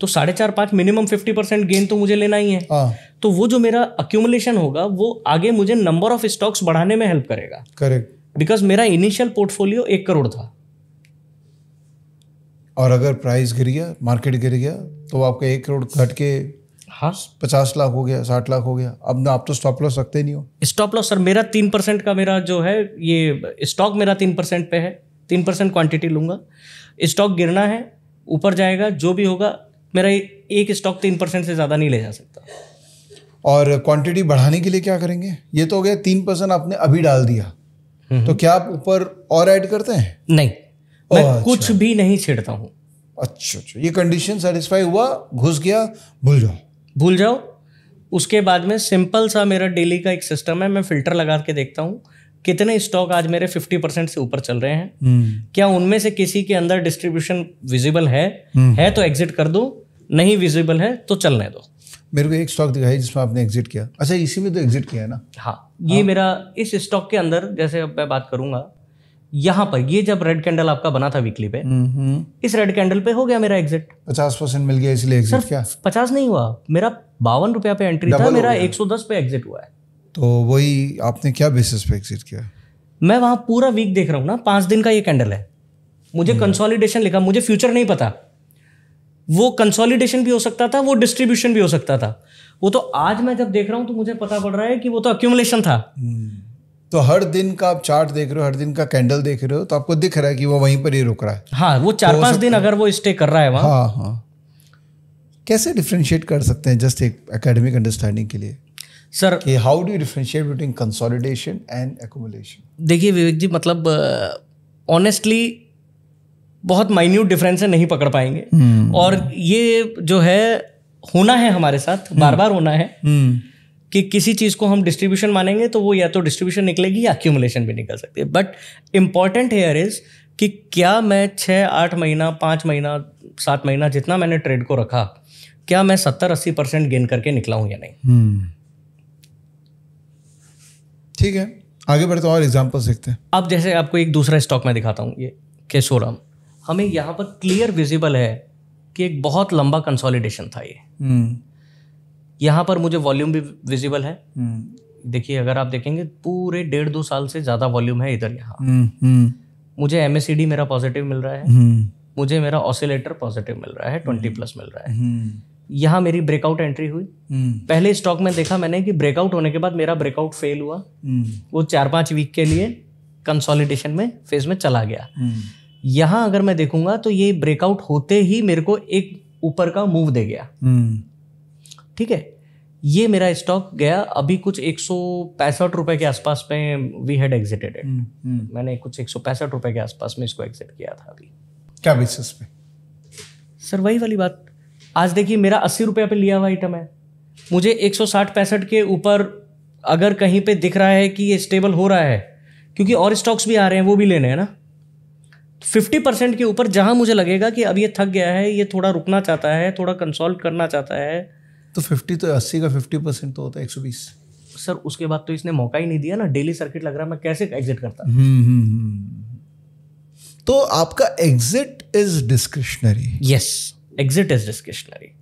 तो साढ़े चार पांच मिनिमम फिफ्टी परसेंट गेन तो मुझे लेना ही है आ, हाँ। तो वो जो मेरा अक्यूमुलेशन होगा वो आगे मुझे नंबर ऑफ स्टॉक्स बढ़ाने में हेल्प करेगा करेक्ट बिकॉज मेरा इनिशियल पोर्टफोलियो एक करोड़ था और अगर प्राइस गिर गया मार्केट गिर गया तो आपका एक करोड़ घट के हाँ पचास लाख हो गया साठ लाख हो गया अब ना आप तो स्टॉप लॉस रखते नहीं हो स्टॉप लॉस सर मेरा तीन परसेंट का मेरा जो है ये स्टॉक मेरा तीन परसेंट पे है तीन परसेंट क्वान्टिटी लूँगा स्टॉक गिरना है ऊपर जाएगा जो भी होगा मेरा एक स्टॉक तीन परसेंट से ज़्यादा नहीं ले जा सकता और क्वांटिटी बढ़ाने के लिए क्या करेंगे ये तो हो गया तीन परसेंट आपने अभी डाल दिया हम्म, तो हम्म। क्या आप ऊपर और ऐड करते हैं नहीं मैं अच्छा। कुछ भी नहीं छेड़ता हूँ अच्छा अच्छा ये कंडीशन सेटिस्फाई हुआ घुस गया भूल जाओ भूल जाओ उसके बाद में सिंपल सा मेरा डेली का एक सिस्टम है मैं फिल्टर लगा के देखता हूँ कितने स्टॉक आज मेरे 50 परसेंट से ऊपर चल रहे हैं हम्म। क्या उनमें से किसी के अंदर डिस्ट्रीब्यूशन विजिबल है हम्म। है तो एग्जिट कर दो नहीं विजिबल है तो चलने दो मेरे को एक स्टॉक दिखाई जिसमें आपने एग्जिट किया अच्छा इसी में तो एग्जिट किया है ना हाँ ये हाँ। मेरा इस स्टॉक के अंदर जैसे अब मैं बात करूंगा यहां पर ये जब रेड कैंडल आपका बना था वीकली पे हम्म, हम्म। इस रेड कैंडल पे हो गया मेरा एग्जिट पचास परसेंट मिल गया इसलिए एग्जिट क्या पचास नहीं हुआ मेरा बावन रुपया पे एंट्री था मेरा एक सौ दस पे एग्जिट हुआ है तो वही आपने क्या बेसिस पे एग्जिट किया मैं वहां पूरा वीक देख रहा हूँ ना पांच दिन का ये कैंडल है मुझे कंसोलिडेशन हम्म। लिखा मुझे फ्यूचर नहीं पता वो कंसोलिडेशन भी हो सकता था वो डिस्ट्रीब्यूशन भी हो सकता था वो तो आज मैं जब देख रहा हूं तो मुझे पता पड़ रहा है कि वो तो अक्यूमुलेशन था तो हर दिन का आप चार्ट देख रहे हो हर दिन का कैंडल देख रहे हो तो आपको दिख रहा है कि वो वहीं पर ही रुक रहा है हाँ वो चार तो पांच दिन अगर वो स्टे कर रहा है वहाँ हाँ हाँ कैसे डिफ्रेंशिएट कर सकते हैं जस्ट एक एकेडमिक अंडरस्टैंडिंग के लिए सर कि how do differentiate between consolidation and accumulation देखिए विवेक जी मतलब ऑनेस्टली बहुत माइन्यूट डिफरेंस है नहीं पकड़ पाएंगे हम्म। और ये जो है होना है हमारे साथ हम्म। बार बार होना है hmm. कि किसी चीज़ को हम डिस्ट्रीब्यूशन मानेंगे तो वो या तो डिस्ट्रीब्यूशन निकलेगी या अक्यूमुलेशन भी निकल सकती है बट इम्पॉर्टेंट हेयर इज़ कि क्या मैं छः आठ महीना पाँच महीना सात महीना जितना मैंने ट्रेड को रखा क्या मैं सत्तर अस्सी परसेंट गेन करके निकला हूँ या नहीं हम्म। ठीक है आगे बढ़ते और एग्जाम्पल देखते हैं अब जैसे आपको एक दूसरा स्टॉक में दिखाता हूँ ये केशोराम हमें यहाँ पर क्लियर विजिबल है कि एक बहुत लंबा कंसोलिडेशन था ये हम्म। यहाँ पर मुझे वॉल्यूम भी विजिबल है हम्म। देखिए अगर आप देखेंगे पूरे डेढ़ दो साल से ज़्यादा वॉल्यूम है इधर यहाँ हम्म, हम्म। मुझे एम मेरा पॉजिटिव मिल रहा है मुझे मेरा ऑसिलेटर पॉजिटिव मिल रहा है ट्वेंटी प्लस मिल रहा है यहाँ मेरी ब्रेकआउट एंट्री हुई पहले स्टॉक में देखा मैंने कि ब्रेकआउट होने के बाद मेरा ब्रेकआउट फेल हुआ वो चार पांच वीक के लिए कंसोलिडेशन में फेज में चला गया यहाँ अगर मैं देखूंगा तो ये ब्रेकआउट होते ही मेरे को एक ऊपर का मूव दे गया ठीक है ये मेरा स्टॉक गया अभी कुछ एक सौ पैंसठ रुपए के आसपास में वी हैड एग्जिटेड इट मैंने कुछ एक सौ रुपए के आसपास में इसको एग्जिट किया था अभी क्या बेसिस पे सर वही वाली बात आज देखिए मेरा अस्सी रुपया पे लिया हुआ आइटम है मुझे एक सौ साठ पैंसठ के ऊपर अगर कहीं पे दिख रहा है कि ये स्टेबल हो रहा है क्योंकि और स्टॉक्स भी आ रहे हैं वो भी लेने हैं ना फिफ्टी तो परसेंट के ऊपर जहां मुझे लगेगा कि अब ये थक गया है ये थोड़ा रुकना चाहता है थोड़ा कंसोल्ट करना चाहता है तो फिफ्टी तो अस्सी का फिफ्टी परसेंट तो होता है एक सौ बीस सर उसके बाद तो इसने मौका ही नहीं दिया ना डेली सर्किट लग रहा मैं कैसे एग्जिट करता हम्म, हम्म, हम्म। तो आपका exit is discretionary yes exit is discretionary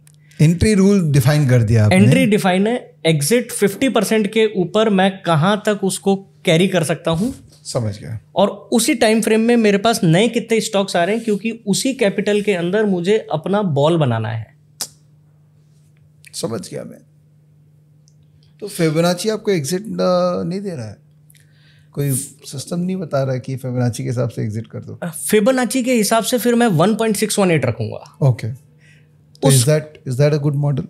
entry rule define कर दिया आपने एंट्री डिफाइन है एग्जिट फिफ्टी परसेंट के ऊपर मैं कहां तक उसको कैरी कर सकता हूं समझ गया और उसी टाइम फ्रेम में मेरे पास नए कितने स्टॉक्स आ रहे हैं क्योंकि उसी कैपिटल के अंदर मुझे अपना बॉल बनाना है समझ गया मैं तो फेबनाची आपको एग्जिट नहीं दे रहा है कोई सिस्टम नहीं बता रहा है कि फेबनाची के हिसाब से एग्जिट कर दो फेबनाची के हिसाब से फिर मैं 1.618 रखूंगा okay is that is that a good model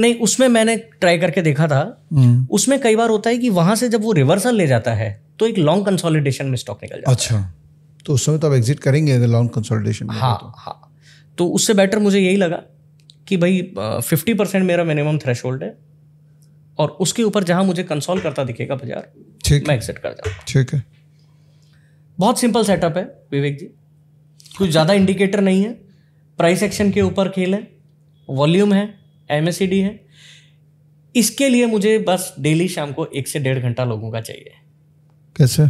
नहीं उसमें मैंने ट्राई करके देखा था हम्म। उसमें कई बार होता है कि वहां से जब वो रिवर्सल ले जाता है तो एक लॉन्ग कंसोलिडेशन में स्टॉक निकल जाता अच्छा है। तो उस समय तो आप एग्जिट करेंगे अगर लॉन्ग कंसोलिडेशन हाँ तो. हाँ तो उससे बेटर मुझे यही लगा कि भाई फिफ्टी परसेंट मेरा मिनिमम थ्रेश है और उसके ऊपर जहां मुझे कंसोल करता दिखेगा बाजार ठीक मैं एक्सेट कर जाऊँ ठीक है बहुत सिंपल सेटअप है विवेक जी कुछ ज़्यादा इंडिकेटर नहीं है प्राइस एक्शन के ऊपर खेल है वॉल्यूम है एम है इसके लिए मुझे बस डेली शाम को एक से डेढ़ घंटा लोगों का चाहिए कैसे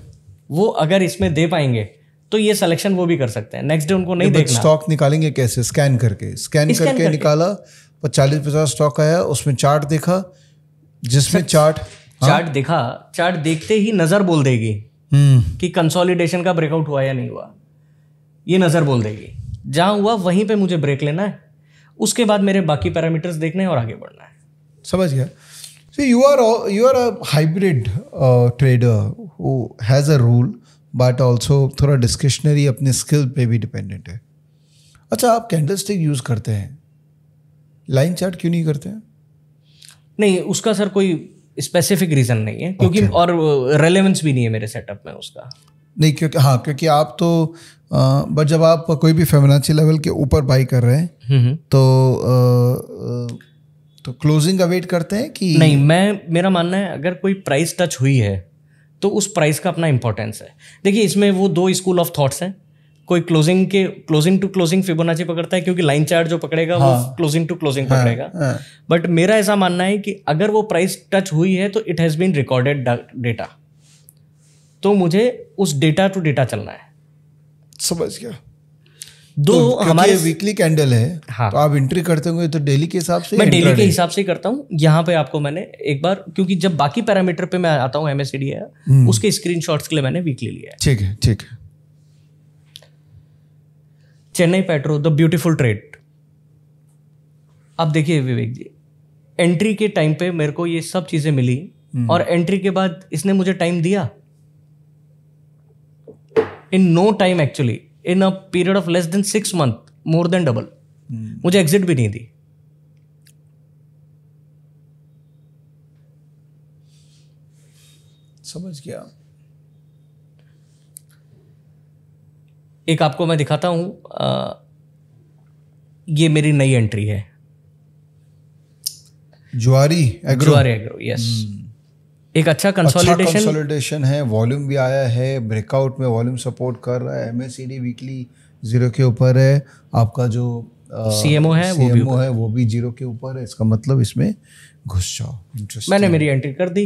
वो अगर इसमें दे पाएंगे तो ये सिलेक्शन वो भी कर सकते हैं नेक्स्ट डे उनको नहीं देखना स्टॉक निकालेंगे कैसे स्कैन करके स्कैन करके, करके निकाला पर चालीस पचास स्टॉक आया उसमें चार्ट देखा जिसमें चार्ट हाँ? चार्ट देखा चार्ट देखते ही नजर बोल देगी हम्म। कि कंसोलिडेशन का ब्रेकआउट हुआ या नहीं हुआ ये नजर बोल देगी जहां हुआ वहीं पे मुझे ब्रेक लेना है उसके बाद मेरे बाकी पैरामीटर्स देखने और आगे बढ़ना है समझ गया you are you are a hybrid trader has a rule but also थोड़ा डिस्कशनरी अपने स्किल पे भी डिपेंडेंट है अच्छा आप कैंडल स्टिक यूज़ करते हैं लाइन चार्ट क्यों नहीं करते हैं नहीं उसका सर कोई स्पेसिफिक रीज़न नहीं है क्योंकि okay. और रेलेवेंस uh, भी नहीं है मेरे सेटअप में उसका नहीं क्योंकि हाँ क्योंकि आप तो बट uh, जब आप कोई भी फेमनाची लेवल के ऊपर बाई कर रहे हैं हम्म, हम्म। तो आ, uh, तो क्लोजिंग अवेट करते हैं कि नहीं मैं मेरा मानना है अगर कोई प्राइस टच हुई है तो उस प्राइस का अपना इंपॉर्टेंस है देखिए इसमें वो दो स्कूल ऑफ थॉट्स हैं कोई क्लोजिंग के क्लोजिंग टू क्लोजिंग फिबोनाची पकड़ता है क्योंकि लाइन चार्ट जो पकड़ेगा हाँ, वो क्लोजिंग टू क्लोजिंग पकड़ेगा बट हाँ। मेरा ऐसा मानना है कि अगर वो प्राइस टच हुई है तो it has been recorded data तो मुझे उस डेटा टू डेटा चलना है समझ गया दो तो हमारे वीकली कैंडल है हाँ तो आप एंट्री करते होंगे तो डेली के हिसाब से मैं डेली के हिसाब से करता हूँ यहाँ पे आपको मैंने एक बार क्योंकि जब बाकी पैरामीटर पे मैं आता हूँ एमएसडी है हम्म। उसके स्क्रीन के लिए मैंने वीकली लिया है ठीक है ठीक है Chennai Petro the beautiful trade आप देखिए विवेक जी एंट्री के टाइम पे मेरे को ये सब चीजें मिली हम्म। और एंट्री के बाद इसने मुझे टाइम दिया इन no time actually in a period of less than six month more than double मुझे एग्जिट भी नहीं दी समझ गया एक आपको मैं दिखाता हूं ये मेरी नई एंट्री है ज्वारी एग्रो ज्वारी एग्रो यस hmm. एक अच्छा कंसोलिडेशन अच्छा कंसोलिडेशन है वॉल्यूम भी आया है ब्रेकआउट में वॉल्यूम सपोर्ट कर रहा है एमएससीडी वीकली जीरो के ऊपर है आपका जो सीएमओ है CMO वो भी है वो भी जीरो के ऊपर है इसका मतलब इसमें घुस जाओ मैंने मेरी एंट्री कर दी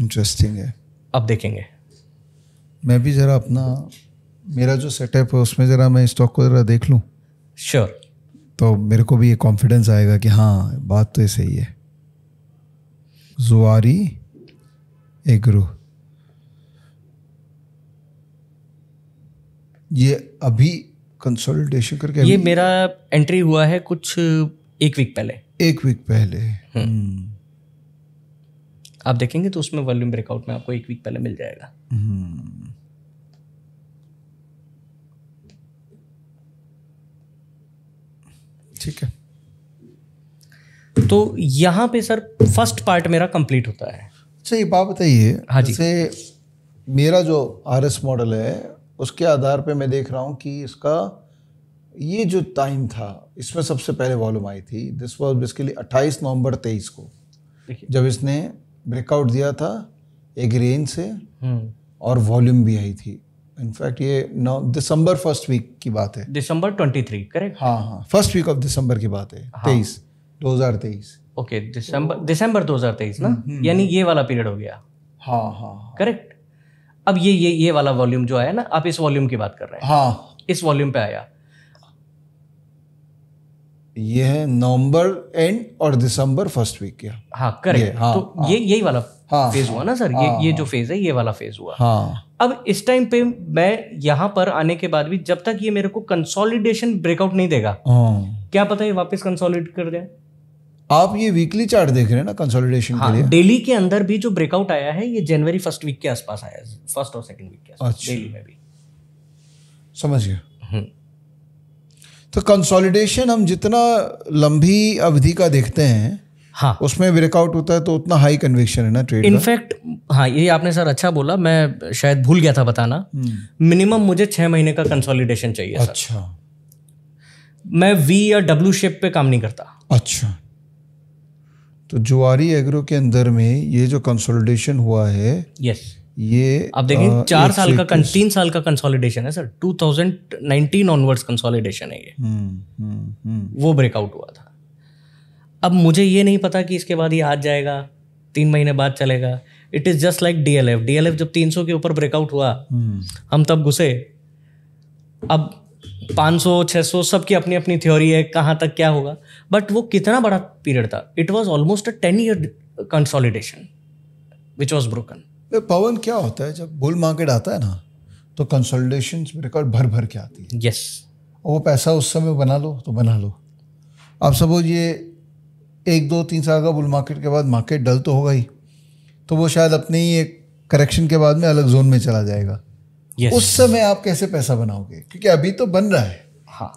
इंटरेस्टिंग है अब देखेंगे मैं भी ज़रा अपना मेरा जो सेटअप है उसमें ज़रा मैं स्टॉक को ज़रा देख लूँ श्योर sure. तो मेरे को भी ये कॉन्फिडेंस आएगा कि हाँ बात तो सही है जुआरी एग्रो ये अभी कंसोलिडेशन करके ये मेरा एंट्री हुआ है कुछ एक वीक पहले एक वीक पहले हाँ। हम्म। आप देखेंगे तो उसमें वॉल्यूम ब्रेकआउट में आपको एक वीक पहले मिल जाएगा हम्म। ठीक है तो यहाँ पे सर फर्स्ट पार्ट मेरा कंप्लीट होता है अच्छा ये बात बताइए हाँ जी मेरा जो आर एस मॉडल है उसके आधार पे मैं देख रहा हूँ कि इसका ये जो टाइम था इसमें सबसे पहले वॉल्यूम आई थी दिस वॉज बेसिकली 28 नवंबर 23 को जब इसने ब्रेकआउट दिया था एक रेंज से हम्म। और वॉल्यूम भी आई थी इनफैक्ट ये नौ दिसंबर फर्स्ट वीक की बात है दिसंबर 23 करेक्ट हाँ हाँ फर्स्ट वीक ऑफ दिसंबर की बात है हाँ। तेईस हाँ. 2023 ओके दिसंबर दिसंबर 2023 ना हम्म, हम्म। यानी ये वाला पीरियड हो गया हाँ हाँ करेक्ट हाँ। अब ये ये ये वाला वॉल्यूम जो आया ना आप इस वॉल्यूम की बात कर रहे हैं हाँ इस वॉल्यूम पे आया ये है नवंबर एंड और दिसंबर फर्स्ट वीक क्या हाँ करेक्ट हाँ, तो हाँ, ये यही वाला हाँ, फेज हाँ। हुआ ना सर हाँ, ये ये हाँ। जो फेज है ये वाला फेज हुआ हाँ, अब इस टाइम पे मैं यहाँ पर आने के बाद भी जब तक ये मेरे को कंसोलिडेशन ब्रेकआउट नहीं देगा हाँ, क्या पता ये वापस कंसोलिडेट कर दे आप ये वीकली चार्ट देख रहे हैं ना कंसोलिडेशन हाँ, के लिए डेली के अंदर भी जो ब्रेकआउट आया है ये जनवरी फर्स्ट वीक के आसपास आया है फर्स्ट और सेकंड वीक के आसपास डेली अच्छा। में भी समझ गया हम्म। तो कंसोलिडेशन हम जितना लंबी अवधि का देखते हैं हाँ उसमें ब्रेकआउट होता है तो उतना हाई कन्विक्शन है ना ट्रेड इनफैक्ट हाँ ये आपने सर अच्छा बोला मैं शायद भूल गया था बताना हम्म। मिनिमम मुझे छः महीने का कंसोलिडेशन चाहिए अच्छा मैं वी या डब्ल्यू शेप पे काम नहीं करता अच्छा तो जुआरी एग्रो के अंदर में ये जो कंसोलिडेशन हुआ है यस ये आप देखें चार साल का कन, तीन साल का कंसोलिडेशन है सर 2019 ऑनवर्ड्स कंसोलिडेशन है ये हम्म, हम्म, हम्म। वो ब्रेकआउट हुआ था अब मुझे ये नहीं पता कि इसके बाद ये आज जाएगा तीन महीने बाद चलेगा it is just like DLF DLF जब 300 के ऊपर ब्रेकआउट हुआ हम तब घुसे अब पाँच सौ छः सौ सबकी अपनी अपनी थ्योरी है कहाँ तक क्या होगा बट वो कितना बड़ा पीरियड था it was almost a ten year consolidation which was broken Pawan क्या होता है जब बुल मार्केट आता है ना तो कंसोलिडेशन रिकॉर्ड भर भर के आती है यस yes. वो पैसा उस समय बना लो तो बना लो आप सपोज ये एक दो तीन साल का बुल मार्केट के बाद मार्केट डल तो होगा ही तो वो शायद अपने ही एक करेक्शन के बाद में अलग जोन में चला जाएगा yes. उस समय आप कैसे पैसा बनाओगे क्योंकि अभी तो बन रहा है हाँ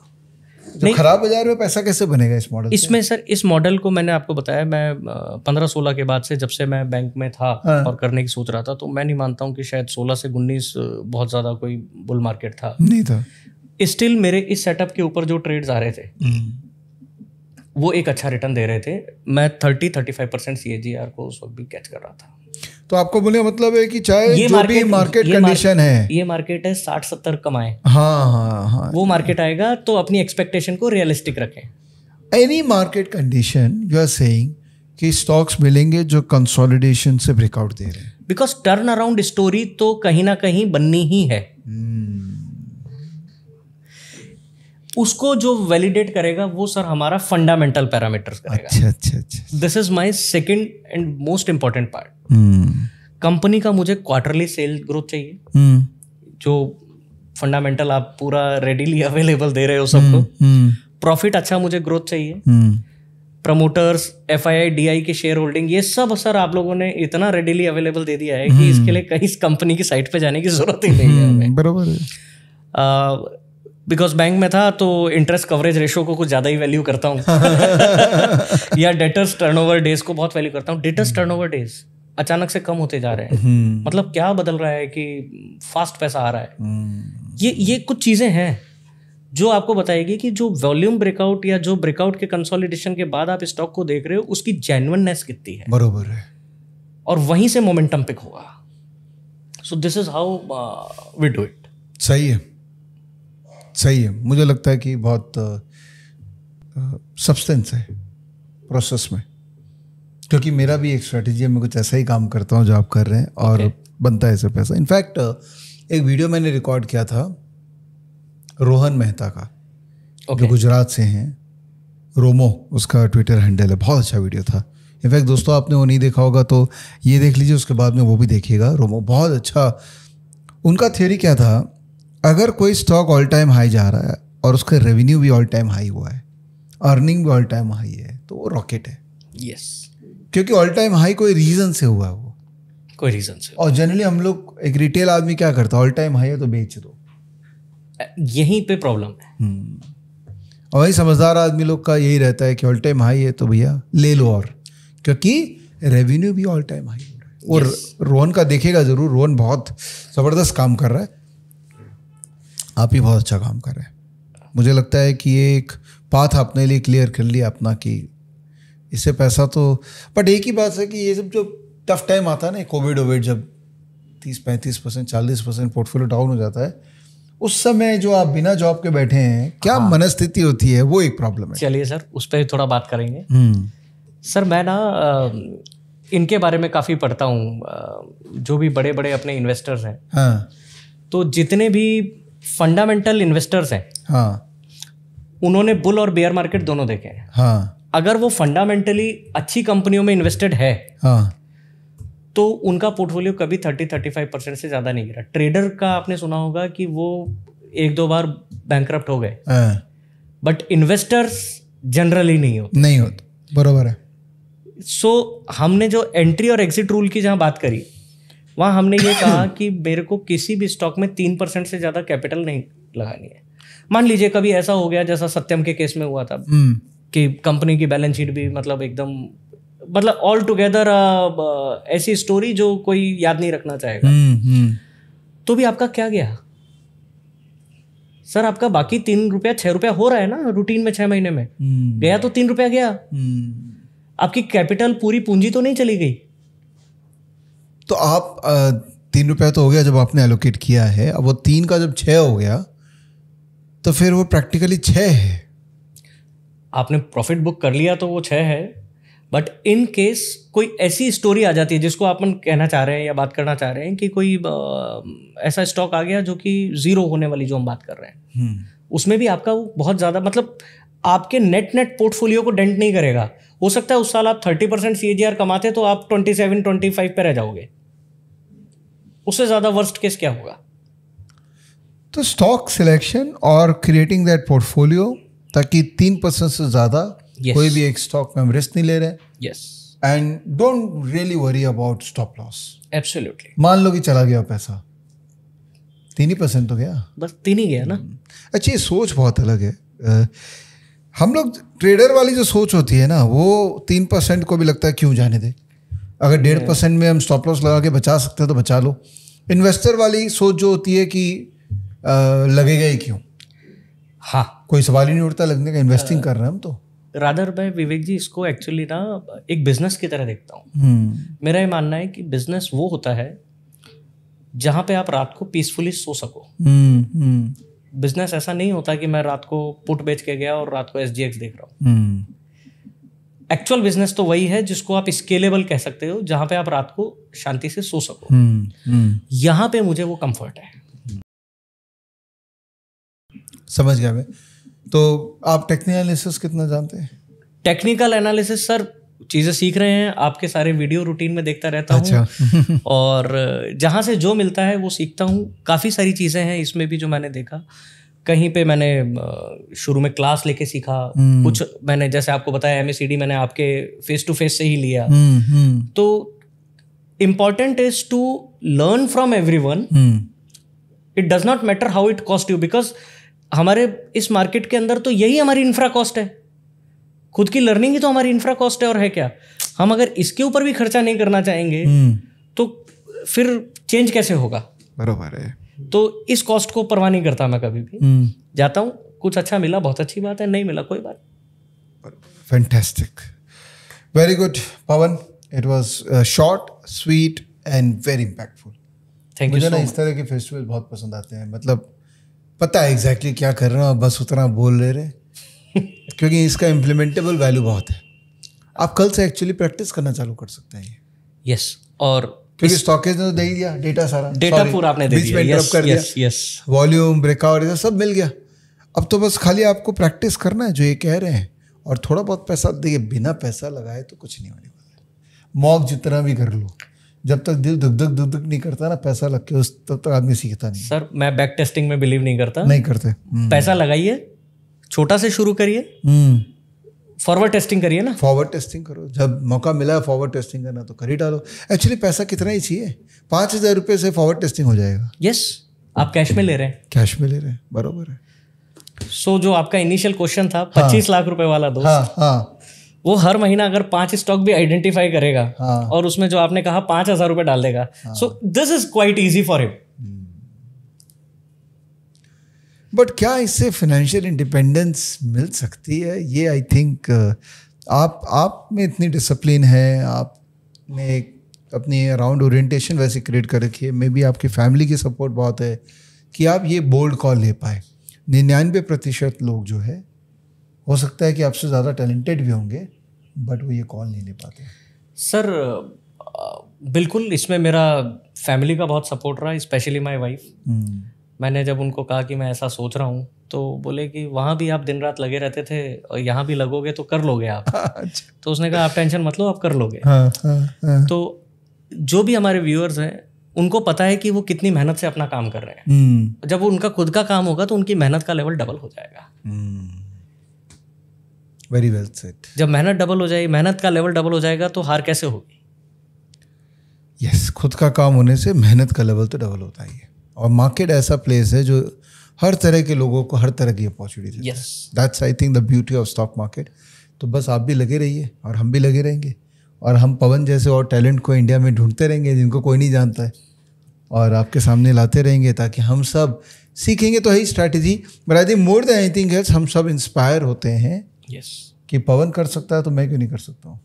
खराब बाजार में पैसा कैसे बनेगा इस मॉडल इसमें सर इस मॉडल को मैंने आपको बताया मैं पंद्रह सोलह के बाद से जब से मैं बैंक में था हाँ। और करने की सोच रहा था तो मैं नहीं मानता हूँ कि शायद सोलह से उन्नीस बहुत ज्यादा कोई बुल मार्केट था नहीं था स्टिल मेरे इस सेटअप के ऊपर जो ट्रेड्स आ रहे थे हम्म। वो एक अच्छा रिटर्न दे रहे थे मैं थर्टी थर्टी फाइव परसेंट सी को उस वक्त भी कैच कर रहा था तो आपको बोले मतलब है कि चाहे ये जो भी मार्केट कंडीशन है ये मार्केट है साठ सत्तर कमाए हाँ हाँ हाँ वो मार्केट हाँ. आएगा तो अपनी एक्सपेक्टेशन को रियलिस्टिक रखें any market condition you are saying कि स्टॉक्स मिलेंगे जो कंसोलिडेशन से ब्रेकआउट दे रहे हैं बिकॉज टर्न अराउंड स्टोरी तो कहीं ना कहीं बननी ही है hmm. उसको जो वैलिडेट करेगा वो सर हमारा फंडामेंटल पैरामीटर करेगा अच्छा अच्छा अच्छा this is my second and most important part company का मुझे क्वार्टरली सेल ग्रोथ चाहिए hmm. जो फंडामेंटल आप पूरा रेडीली अवेलेबल दे रहे हो सबको hmm. Profit hmm. अच्छा मुझे ग्रोथ चाहिए प्रमोटर्स एफ आई के शेयर होल्डिंग ये सब सर आप लोगों ने इतना रेडीली अवेलेबल दे दिया है कि hmm. इसके लिए कहीं कंपनी की साइट पे जाने की जरूरत ही नहीं है hmm, हमें बरोबर बिकॉज बैंक में था तो इंटरेस्ट कवरेज रेशो को कुछ ज़्यादा ही वैल्यू करता हूँ [LAUGHS] या डेटर्स टर्नओवर डेज को बहुत वैल्यू करता हूँ डेटर्स टर्नओवर डेज अचानक से कम होते जा रहे हैं हम्म। मतलब क्या बदल रहा है कि फास्ट पैसा आ रहा है हम्म। ये ये कुछ चीज़ें हैं जो आपको बताएगी कि जो वॉल्यूम ब्रेकआउट या जो ब्रेकआउट के कंसोलिडेशन के बाद आप स्टॉक को देख रहे हो उसकी जेनवननेस कितनी है बरोबर है और वहीं से मोमेंटम पिक होगा so this is how we do it सही है सही है मुझे लगता है कि बहुत सब्सटेंस है प्रोसेस में क्योंकि मेरा भी एक स्ट्रेटजी है मैं कुछ ऐसा ही काम करता हूँ जो आप कर रहे हैं और okay. बनता है ऐसे पैसा इनफैक्ट एक वीडियो मैंने रिकॉर्ड किया था रोहन मेहता का okay. जो गुजरात से हैं रोमो उसका ट्विटर हैंडल है बहुत अच्छा वीडियो था इनफैक्ट दोस्तों आपने वो नहीं देखा होगा तो ये देख लीजिए उसके बाद में वो भी देखिएगा रोमो बहुत अच्छा उनका थियोरी क्या था अगर कोई स्टॉक ऑल टाइम हाई जा रहा है और उसका रेवेन्यू भी ऑल टाइम हाई हुआ है अर्निंग भी ऑल टाइम हाई है तो वो रॉकेट है यस yes. क्योंकि ऑल टाइम हाई कोई रीज़न से हुआ है वो कोई रीज़न से और जनरली हम लोग एक रिटेल आदमी क्या करता है ऑल टाइम हाई है तो बेच दो यहीं पे प्रॉब्लम है हम्म। और वही समझदार आदमी लोग का यही रहता है कि ऑल टाइम हाई है तो भैया ले लो और क्योंकि रेवेन्यू भी ऑल टाइम हाई और yes. रोहन का देखेगा जरूर रोहन बहुत ज़बरदस्त काम कर रहा है आप ही बहुत अच्छा काम कर रहे हैं मुझे लगता है कि ये एक पाथ आपने लिए क्लियर कर लिया अपना कि इससे पैसा तो बट एक ही बात है कि ये सब जो टफ टाइम आता है ना कोविड ओविड जब तीस पैंतीस परसेंट चालीस परसेंट पोर्टफोलियो डाउन हो जाता है उस समय जो आप बिना जॉब के बैठे हैं क्या हाँ। मनस्थिति होती है वो एक प्रॉब्लम है चलिए सर उस पर थोड़ा बात करेंगे हम्म। सर मैं ना इनके बारे में काफ़ी पढ़ता हूँ जो भी बड़े बड़े अपने इन्वेस्टर्स हैं हाँ। तो जितने भी फंडामेंटल इन्वेस्टर्स हैं हाँ उन्होंने बुल और बेयर मार्केट दोनों देखे हैं हाँ अगर वो फंडामेंटली अच्छी कंपनियों में इन्वेस्टेड है हाँ तो उनका पोर्टफोलियो कभी थर्टी थर्टी फाइव परसेंट से ज़्यादा नहीं गिरा ट्रेडर का आपने सुना होगा कि वो एक दो बार बैंक हो गए बट इन्वेस्टर्स जनरली नहीं होते नहीं होते बरोबर है सो so, हमने जो एंट्री और एग्जिट रूल की जहां बात करी वहाँ हमने ये [COUGHS] कहा कि मेरे को किसी भी स्टॉक में तीन परसेंट से ज़्यादा कैपिटल नहीं लगानी है मान लीजिए कभी ऐसा हो गया जैसा सत्यम के केस में हुआ था हम्म। कि कंपनी की बैलेंस शीट भी मतलब एकदम मतलब ऑल टुगेदर ऐसी स्टोरी जो कोई याद नहीं रखना चाहेगा हम्म, हम्म। तो भी आपका क्या गया सर आपका बाकी तीन रुपया छह रुपया हो रहा है ना रूटीन में छह महीने में गया तो तीन रुपया गया आपकी कैपिटल पूरी पूंजी तो नहीं चली गई तो आप तीन रुपया तो हो गया जब आपने एलोकेट किया है अब वो तीन का जब छः हो गया तो फिर वो प्रैक्टिकली छः है आपने प्रॉफिट बुक कर लिया तो वो छः है बट इन केस कोई ऐसी स्टोरी आ जाती है जिसको आप कहना चाह रहे हैं या बात करना चाह रहे हैं कि कोई ऐसा स्टॉक आ गया जो कि ज़ीरो होने वाली जो हम बात कर रहे हैं हम्म। उसमें भी आपका बहुत ज़्यादा मतलब आपके नेट नेट पोर्टफोलियो को डेंट नहीं करेगा हो सकता है उस साल आप थर्टी परसेंट सी कमाते तो आप ट्वेंटी सेवन ट्वेंटी फाइव पर रह जाओगे उससे ज़्यादा वर्स्ट केस क्या होगा तो स्टॉक सिलेक्शन और क्रिएटिंग दैट पोर्टफोलियो ताकि तीन परसेंट से ज़्यादा yes. कोई भी एक स्टॉक में हम रिस्क नहीं ले रहे yes and don't really worry about stop loss absolutely मान लो कि चला गया पैसा तीन ही परसेंट तो गया बस तीन ही गया ना हम्म। अच्छा ये सोच बहुत अलग है uh, हम लोग ट्रेडर वाली जो सोच होती है ना वो तीन परसेंट को भी लगता है क्यों जाने दे अगर डेढ़ परसेंट में हम स्टॉप लॉस लगा के बचा सकते हैं तो बचा लो इन्वेस्टर वाली सोच जो होती है कि लगेगा ही क्यों हाँ कोई सवाल ही नहीं उठता लगने का इन्वेस्टिंग कर रहे हैं हम तो राधर मैं विवेक जी इसको एक्चुअली ना एक बिजनेस की तरह देखता हूँ हम्म। मेरा ये मानना है कि बिजनेस वो होता है जहाँ पे आप रात को पीसफुली सो सको बिजनेस हम्म, हम्म। ऐसा नहीं होता कि मैं रात को पुट बेच के गया और रात को एस देख रहा हूँ एक्चुअल बिजनेस तो वही है जिसको आप स्केलेबल कह सकते हो जहां पे आप रात को शांति से सो सको हम्म, हम्म। यहाँ पे मुझे वो कंफर्ट है समझ गया तो आप टेक्निकल एनालिसिस कितना जानते हैं टेक्निकल एनालिसिस सर चीज़ें सीख रहे हैं आपके सारे वीडियो रूटीन में देखता रहता अच्छा। हूँ [LAUGHS] और जहां से जो मिलता है वो सीखता हूँ काफ़ी सारी चीज़ें हैं इसमें भी जो मैंने देखा कहीं पे मैंने शुरू में क्लास लेके सीखा हम्म। कुछ मैंने जैसे आपको बताया एम मैंने आपके फेस टू फेस से ही लिया हम्म, हम्म। तो important is to learn from every one it does not matter how it cost you because हमारे इस मार्केट के अंदर तो यही हमारी इंफ्रा कॉस्ट है खुद की लर्निंग ही तो हमारी इंफ्रा कॉस्ट है और है क्या हम अगर इसके ऊपर भी खर्चा नहीं करना चाहेंगे तो फिर चेंज कैसे होगा बराबर है तो इस कॉस्ट को परवाह नहीं करता मैं कभी भी हम्म। जाता हूँ कुछ अच्छा मिला बहुत अच्छी बात है नहीं मिला कोई बात fantastic very good Pawan it was short sweet and very impactful thank you ना इस तरह के फेस्टिवल बहुत पसंद आते हैं मतलब पता है एग्जैक्टली exactly क्या कर रहे हो बस उतना बोल ले रहे [LAUGHS] क्योंकि इसका इम्प्लीमेंटेबल वैल्यू बहुत है आप कल से एक्चुअली प्रैक्टिस करना चालू कर सकते हैं यस yes, और क्योंकि स्टॉकेज ने तो दे ही दिया डेटा सारा डेटा पूरा आपने दे दिया यस कर यस यस वॉल्यूम ब्रेकआउट ये सब मिल गया अब तो बस खाली आपको प्रैक्टिस करना है जो ये कह रहे हैं और थोड़ा बहुत पैसा देखिए बिना पैसा लगाए तो कुछ नहीं होने वाला मॉक जितना भी कर लो जब तक दिल दुख दुख दुख दुख नहीं करता ना पैसा लग के उस तब तक आदमी सीखता नहीं सर मैं बैक टेस्टिंग में बिलीव नहीं करता नहीं करते हम्म। पैसा लगाइए छोटा से शुरू करिए हम्म। फॉरवर्ड टेस्टिंग करिए ना फॉरवर्ड टेस्टिंग करो जब मौका मिला फॉरवर्ड टेस्टिंग करना तो कर ही डालो एक्चुअली पैसा कितना ही चाहिए पाँच हज़ार रुपये से फॉरवर्ड टेस्टिंग हो जाएगा यस yes, आप कैश में ले रहे हैं कैश में ले रहे हैं बराबर है सो so, जो आपका इनिशियल क्वेश्चन था हाँ। पच्चीस हाँ, लाख रुपए वाला दोस्त हाँ, हाँ, वो हर महीना अगर पांच स्टॉक भी आइडेंटिफाई करेगा हाँ, और उसमें जो आपने कहा पांच हजार रुपए डाल देगा so this is quite easy for you but क्या इससे फिनेंशियल इंडिपेंडेंस मिल सकती है ये आई थिंक uh, आप आप में इतनी डिसिप्लिन है आप ने अपनी अराउंड ओरिएंटेशन वैसे क्रिएट कर रखी है मे बी आपकी फैमिली की सपोर्ट बहुत है कि आप ये बोल्ड कॉल ले पाए निन्यानवे प्रतिशत लोग जो है हो सकता है कि आपसे ज़्यादा टैलेंटेड भी होंगे बट वो ये कॉल नहीं ले पाते सर uh, बिल्कुल इसमें मेरा फैमिली का बहुत सपोर्ट रहा स्पेशली माई वाइफ मैंने जब उनको कहा कि मैं ऐसा सोच रहा हूँ तो बोले कि वहाँ भी आप दिन रात लगे रहते थे और यहाँ भी लगोगे तो कर लोगे आप [LAUGHS] अच्छा। तो उसने कहा आप टेंशन मत लो आप कर लोगे हाँ, हाँ, हाँ. तो जो भी हमारे व्यूअर्स हैं उनको पता है कि वो कितनी मेहनत से अपना काम कर रहे हैं हम्म। जब उनका खुद का काम होगा तो उनकी मेहनत का लेवल डबल हो जाएगा वेरी वेल सेट जब मेहनत डबल हो जाएगी मेहनत का लेवल डबल हो जाएगा तो हार कैसे होगी यस खुद का काम होने से मेहनत का लेवल तो डबल होता ही है और मार्केट ऐसा प्लेस है जो हर तरह के लोगों को हर तरह की अपॉर्चुनिटी देता that's I think the beauty of stock market तो बस आप भी लगे रहिए और हम भी लगे रहेंगे और हम पवन जैसे और टैलेंट को इंडिया में ढूंढते रहेंगे जिनको कोई नहीं जानता है और आपके सामने लाते रहेंगे ताकि हम सब सीखेंगे तो यही strategy but I think more than I think हम सब इंस्पायर होते हैं यस कि पवन कर सकता है तो मैं क्यों नहीं कर सकता हूँ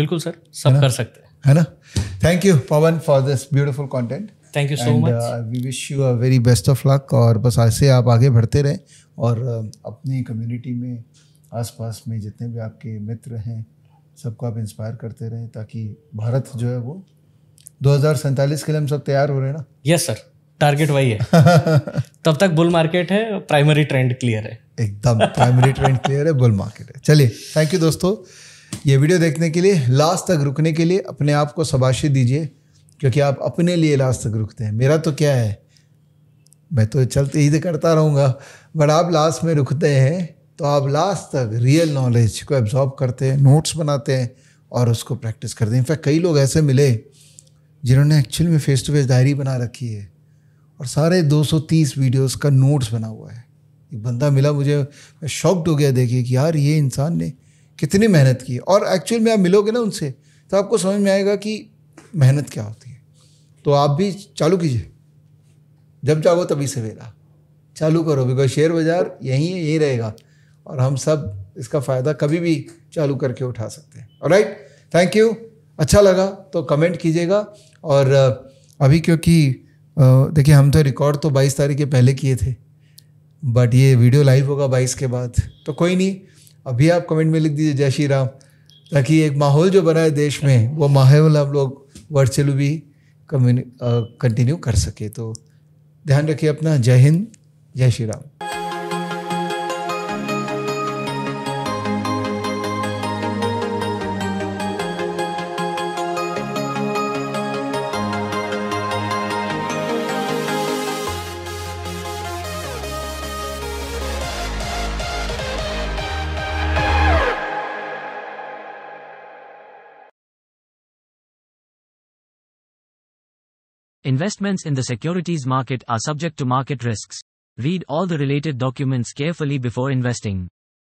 बिल्कुल सर सब कर सकते हैं है ना thank you Pawan for this beautiful content thank you so much we wish you a very best of luck और बस ऐसे आप आगे बढ़ते रहें और uh, अपनी कम्युनिटी में आसपास में जितने भी आपके मित्र हैं सबको आप इंस्पायर करते रहें ताकि भारत जो है वो दो के लिए हम सब तैयार हो रहे हैं ना यस सर टारगेट वही है [LAUGHS] तब तक बुल मार्केट है प्राइमरी ट्रेंड क्लियर है एकदम प्राइमरी ट्रेंड क्लियर है बुल मार्केट है चलिए थैंक यू दोस्तों ये वीडियो देखने के लिए लास्ट तक रुकने के लिए अपने आप को शबाशी दीजिए क्योंकि आप अपने लिए लास्ट तक रुकते हैं मेरा तो क्या है मैं तो चलते ही तो करता रहूँगा बट आप लास्ट में रुकते हैं तो आप लास्ट तक रियल नॉलेज को एब्जॉर्ब करते हैं नोट्स बनाते हैं और उसको प्रैक्टिस करते हैं इनफैक्ट कई लोग ऐसे मिले जिन्होंने एक्चुअल में फेस टू फेस डायरी बना रखी है और सारे 230 वीडियोस का नोट्स बना हुआ है एक बंदा मिला मुझे मैं शॉक्ड हो गया देखिए कि यार ये इंसान ने कितनी मेहनत की और एक्चुअल में आप मिलोगे ना उनसे तो आपको समझ में आएगा कि मेहनत क्या होती है तो आप भी चालू कीजिए जब जागो तभी सवेरा चालू करो बिकॉज शेयर बाज़ार यहीं है यहीं रहेगा और हम सब इसका फ़ायदा कभी भी चालू करके उठा सकते हैं और राइट थैंक यू अच्छा लगा तो कमेंट कीजिएगा और अभी क्योंकि देखिए हम तो रिकॉर्ड तो 22 तारीख के पहले किए थे बट ये वीडियो लाइव होगा 22 के बाद तो कोई नहीं अभी आप कमेंट में लिख दीजिए जय श्री राम ताकि एक माहौल जो बना है देश में वो माहौल हम लोग वर्चुअल भी कंटिन्यू कर सके तो ध्यान रखिए अपना जय हिंद जय Shri Ram Investments in the securities market are subject to market risks. Read all the related documents carefully before investing.